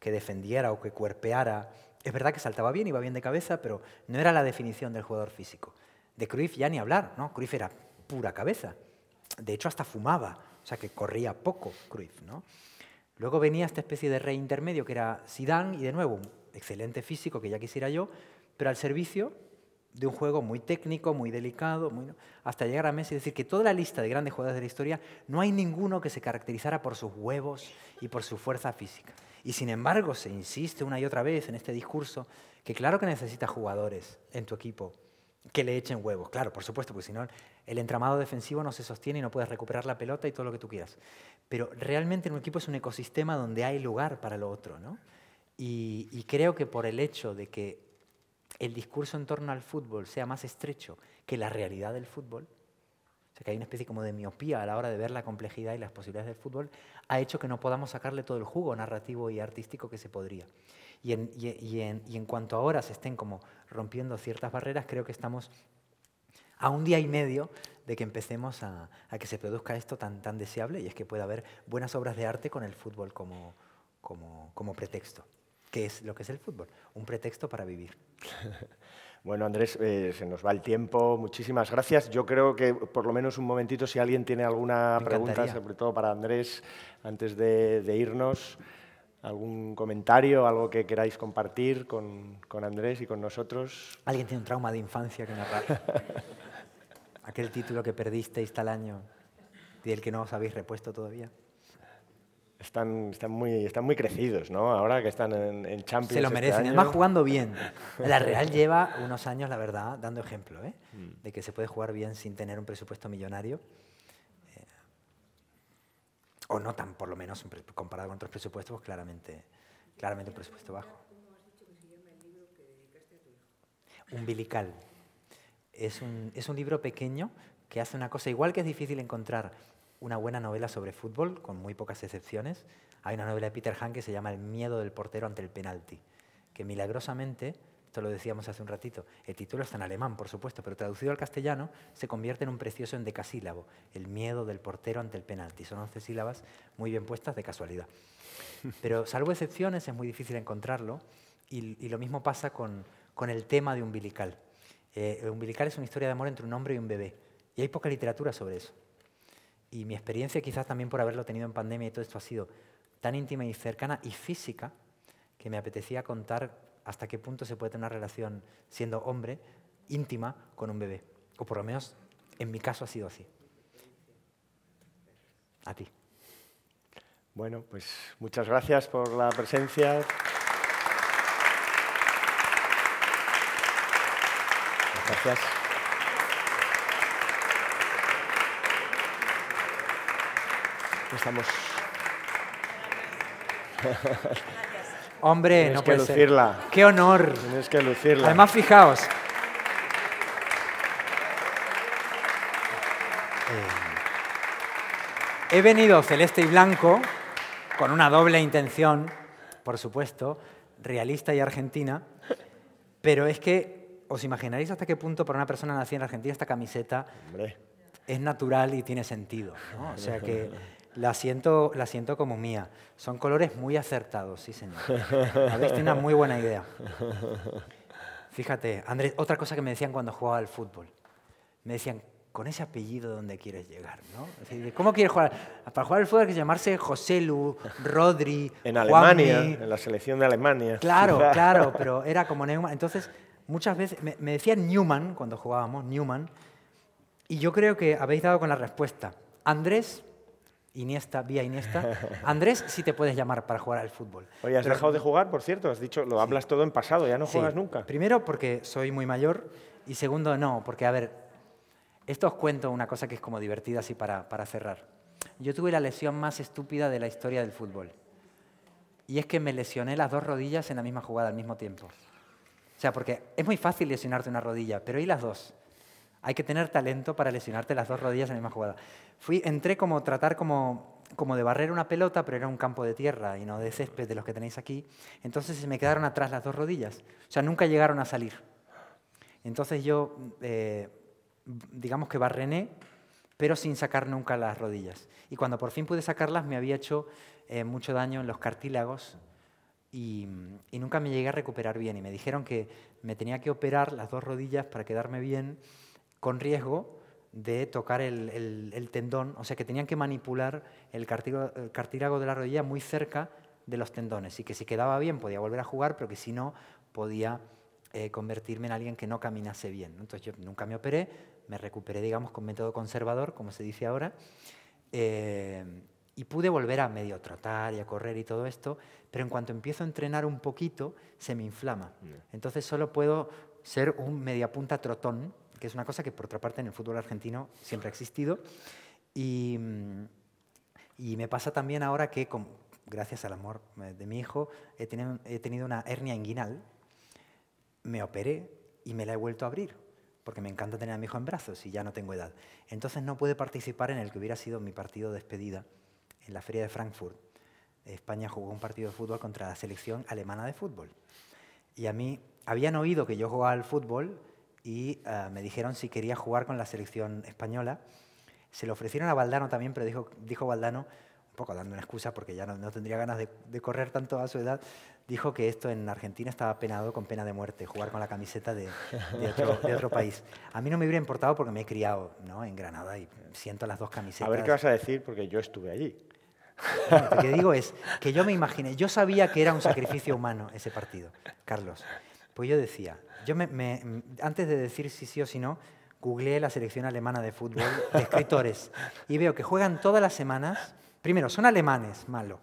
que defendiera o que cuerpeara. Es verdad que saltaba bien, iba bien de cabeza, pero no era la definición del jugador físico. De Cruyff ya ni hablar, ¿no? Cruyff era pura cabeza. De hecho, hasta fumaba, o sea que corría poco Cruyff. ¿no? Luego venía esta especie de rey intermedio que era Zidane, y de nuevo, un excelente físico que ya quisiera yo, pero al servicio de un juego muy técnico, muy delicado, hasta llegar a Messi y decir que toda la lista de grandes jugadores de la historia no hay ninguno que se caracterizara por sus huevos y por su fuerza física. Y sin embargo se insiste una y otra vez en este discurso que claro que necesitas jugadores en tu equipo que le echen huevos, claro, por supuesto, porque si no el entramado defensivo no se sostiene y no puedes recuperar la pelota y todo lo que tú quieras. Pero realmente en un equipo es un ecosistema donde hay lugar para lo otro. ¿no? Y, creo que por el hecho de que el discurso en torno al fútbol sea más estrecho que la realidad del fútbol, o sea, que hay una especie como de miopía a la hora de ver la complejidad y las posibilidades del fútbol, ha hecho que no podamos sacarle todo el jugo narrativo y artístico que se podría. Y en, y en cuanto ahora se estén como rompiendo ciertas barreras, creo que estamos a un día y medio de que empecemos a, que se produzca esto tan, tan deseable y es que pueda haber buenas obras de arte con el fútbol como, pretexto. ¿Qué es lo que es el fútbol? Un pretexto para vivir. Bueno, Andrés, eh, se nos va el tiempo. Muchísimas gracias. Yo creo que por lo menos un momentito, si alguien tiene alguna pregunta, sobre todo para Andrés, antes de, irnos, algún comentario, algo que queráis compartir con, con, Andrés y con nosotros. ¿Alguien tiene un trauma de infancia que narrar? aquel título que perdisteis tal año y el que no os habéis repuesto todavía. Están, están, muy, están muy crecidos, ¿no? Ahora que están en, en Champions. Se lo este merecen, este además jugando bien. La Real lleva unos años, la verdad, dando ejemplo, ¿eh? Mm. de que se puede jugar bien sin tener un presupuesto millonario. Eh, o no tan, por lo menos, comparado con otros presupuestos, pues claramente, claramente un presupuesto bajo. Umbilical. Es un, libro pequeño que hace una cosa, igual que es difícil encontrar una buena novela sobre fútbol, con muy pocas excepciones, hay una novela de Peter Hahn que se llama El miedo del portero ante el penalti, que milagrosamente, esto lo decíamos hace un ratito, el título está en alemán, por supuesto, pero traducido al castellano se convierte en un precioso endecasílabo, El miedo del portero ante el penalti. Son 11 sílabas muy bien puestas de casualidad. Pero salvo excepciones es muy difícil encontrarlo y, lo mismo pasa con, con el tema de umbilical. Eh, umbilical es una historia de amor entre un hombre y un bebé. Y hay poca literatura sobre eso. Y mi experiencia, quizás también por haberlo tenido en pandemia y todo esto, ha sido tan íntima y cercana y física que me apetecía contar hasta qué punto se puede tener una relación siendo hombre íntima con un bebé. O por lo menos en mi caso ha sido así. A ti. Bueno, pues muchas gracias por la presencia. Gracias. Estamos. Hombre, no puede Qué honor. Tienes que lucirla. Además, fijaos. Eh, he venido celeste y blanco con una doble intención, por supuesto, realista y argentina, pero es que ¿Os imaginaréis hasta qué punto para una persona nacida en Argentina esta camiseta es natural y tiene sentido? O sea que la siento, la siento como mía. Son colores muy acertados, sí señor. Habéis tenido una muy buena idea. Fíjate, Andrés, otra cosa que me decían cuando jugaba al fútbol. Me decían, con ese apellido ¿dónde quieres llegar, ¿no? ¿Cómo quieres jugar? Para jugar al fútbol hay que llamarse José Lu, Rodri, En Alemania, en la selección de Alemania. Claro, claro, pero era como Entonces, Muchas veces, me, decían Newman cuando jugábamos, Newman, y yo creo que habéis dado con la respuesta. Andrés, Iniesta, vía Iniesta. Andrés, sí te puedes llamar para jugar al fútbol. Oye, has dejado de jugar, por cierto, has dicho, lo hablas todo en pasado, ya no juegas nunca. Primero, porque soy muy mayor, y segundo, no, porque, a ver, esto os cuento una cosa que es como divertida así para, para cerrar. Yo tuve la lesión más estúpida de la historia del fútbol. Y es que me lesioné las dos rodillas en la misma jugada al mismo tiempo. O sea, porque es muy fácil lesionarte una rodilla, pero ¿y las dos? Hay que tener talento para lesionarte las dos rodillas en la misma jugada. Fui, entré como tratar como, como de barrer una pelota, pero era un campo de tierra y no de césped de los que tenéis aquí. Entonces se me quedaron atrás las dos rodillas. O sea, nunca llegaron a salir. Entonces yo, eh, digamos que barrené, pero sin sacar nunca las rodillas. Y cuando por fin pude sacarlas, me había hecho eh, mucho daño en los cartílagos y, nunca me llegué a recuperar bien. Y me dijeron que me tenía que operar las dos rodillas para quedarme bien con riesgo de tocar el, tendón. O sea, que tenían que manipular el cartílago, de la rodilla muy cerca de los tendones y que si quedaba bien podía volver a jugar, pero que si no podía eh, convertirme en alguien que no caminase bien. Entonces yo nunca me operé, me recuperé, digamos, con método conservador, como se dice ahora, eh, y pude volver a medio trotar y a correr y todo esto, pero en cuanto empiezo a entrenar un poquito, se me inflama. Entonces solo puedo ser un media punta trotón, que es una cosa que por otra parte en el fútbol argentino siempre ha existido. Y, mm, me pasa también ahora que, gracias al amor eh, de mi hijo, he tenido, una hernia inguinal, me operé y me la he vuelto a abrir porque me encanta tener a mi hijo en brazos y ya no tengo edad. Entonces no pude participar en el que hubiera sido mi partido de despedida en la feria de Frankfurt, España jugó un partido de fútbol contra la selección alemana de fútbol. Y a mí habían oído que yo jugaba al fútbol y eh, me dijeron si quería jugar con la selección española. Se lo ofrecieron a Valdano también, pero dijo, dijo Valdano, un poco dando una excusa porque ya no, tendría ganas de, correr tanto a su edad, dijo que esto en Argentina estaba penado con pena de muerte, jugar con la camiseta de, otro, país. A mí no me hubiera importado porque me he criado ¿no? en Granada y siento las dos camisetas. A ver qué vas a decir porque yo estuve allí. lo que digo es que yo me imaginé, yo sabía que era un sacrificio humano ese partido, Carlos. Pues yo decía, yo me, antes de decir si sí o si no, googleé la selección alemana de fútbol de escritores y veo que juegan todas las semanas. Primero, son alemanes, malo.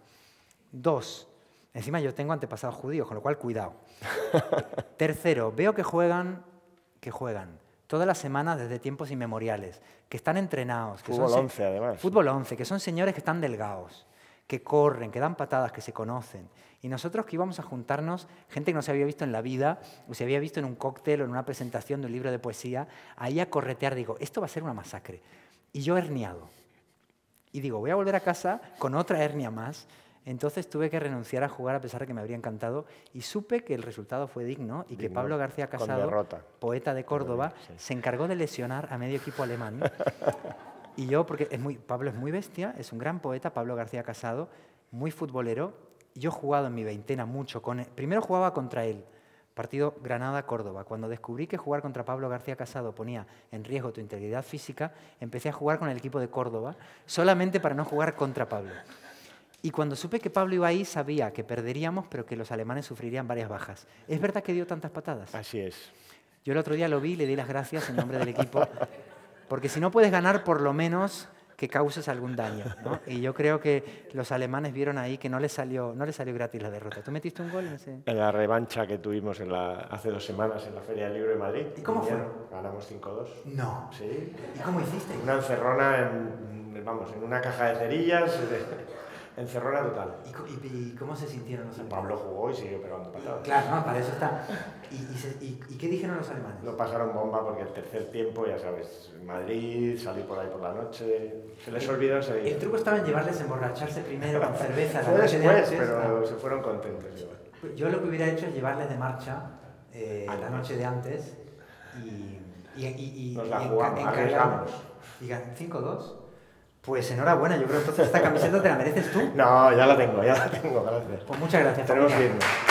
Dos, Encima yo tengo antepasados judíos, con lo cual cuidado. Tercero, veo que juegan, que juegan todas las semanas desde tiempos inmemoriales, que están entrenados. Que fútbol 11, además. Fútbol 11, que son señores que están delgados, que corren, que dan patadas, que se conocen. Y nosotros que íbamos a juntarnos, gente que no se había visto en la vida, o se había visto en un cóctel o en una presentación de un libro de poesía, ahí a corretear, digo, esto va a ser una masacre. Y yo herniado. Y digo, voy a volver a casa con otra hernia más, entonces tuve que renunciar a jugar a pesar de que me habría encantado y supe que el resultado fue digno y que Pablo García Casado, poeta de Córdoba, se encargó de lesionar a medio equipo alemán. y yo, porque Pablo es muy bestia, es un gran poeta, Pablo García Casado, muy futbolero. Yo he jugado en mi veintena mucho con él. Primero jugaba contra él, partido Granada-Córdoba. Cuando descubrí que jugar contra Pablo García Casado ponía en riesgo tu integridad física, empecé a jugar con el equipo de Córdoba solamente para no jugar contra Pablo. Y cuando supe que Pablo iba ahí, sabía que perderíamos, pero que los alemanes sufrirían varias bajas. ¿Es verdad que dio tantas patadas? Así es. Yo el otro día lo vi y le di las gracias en nombre del equipo, porque si no puedes ganar, por lo menos que causes algún daño. ¿no? Y yo creo que los alemanes vieron ahí que no les salió, no les salió gratis la derrota. ¿Tú metiste un gol en la revancha que tuvimos en la, hace dos semanas en la Feria del Libro de Madrid. ¿Y cómo fue? Ganamos 5-2. No. ¿Sí? ¿Y cómo hiciste? Una encerrona vamos, en una caja de cerillas. Eh, Encerrona total. ¿Y, y, cómo se sintieron los alemanes? Pablo jugó y siguió pegando patadas. Claro, no, para eso está. ¿Y, ¿Y, qué dijeron los alemanes? Lo pasaron bomba porque el tercer tiempo, ya sabes, Madrid, salí por ahí por la noche. Se les olvidó ese El truco estaba en llevarles a emborracharse primero con cerveza. la noche de antes, pero ah. se fueron contentos. Yo. lo que hubiera hecho es llevarles de marcha eh, la noche de antes y. Y, y, Nos la jugamos, arriesgamos. Digan, 5-2. Pues enhorabuena, yo creo que entonces esta camiseta te la mereces tú. No, ya la tengo, ya la tengo, gracias. Pues muchas gracias. Tenemos que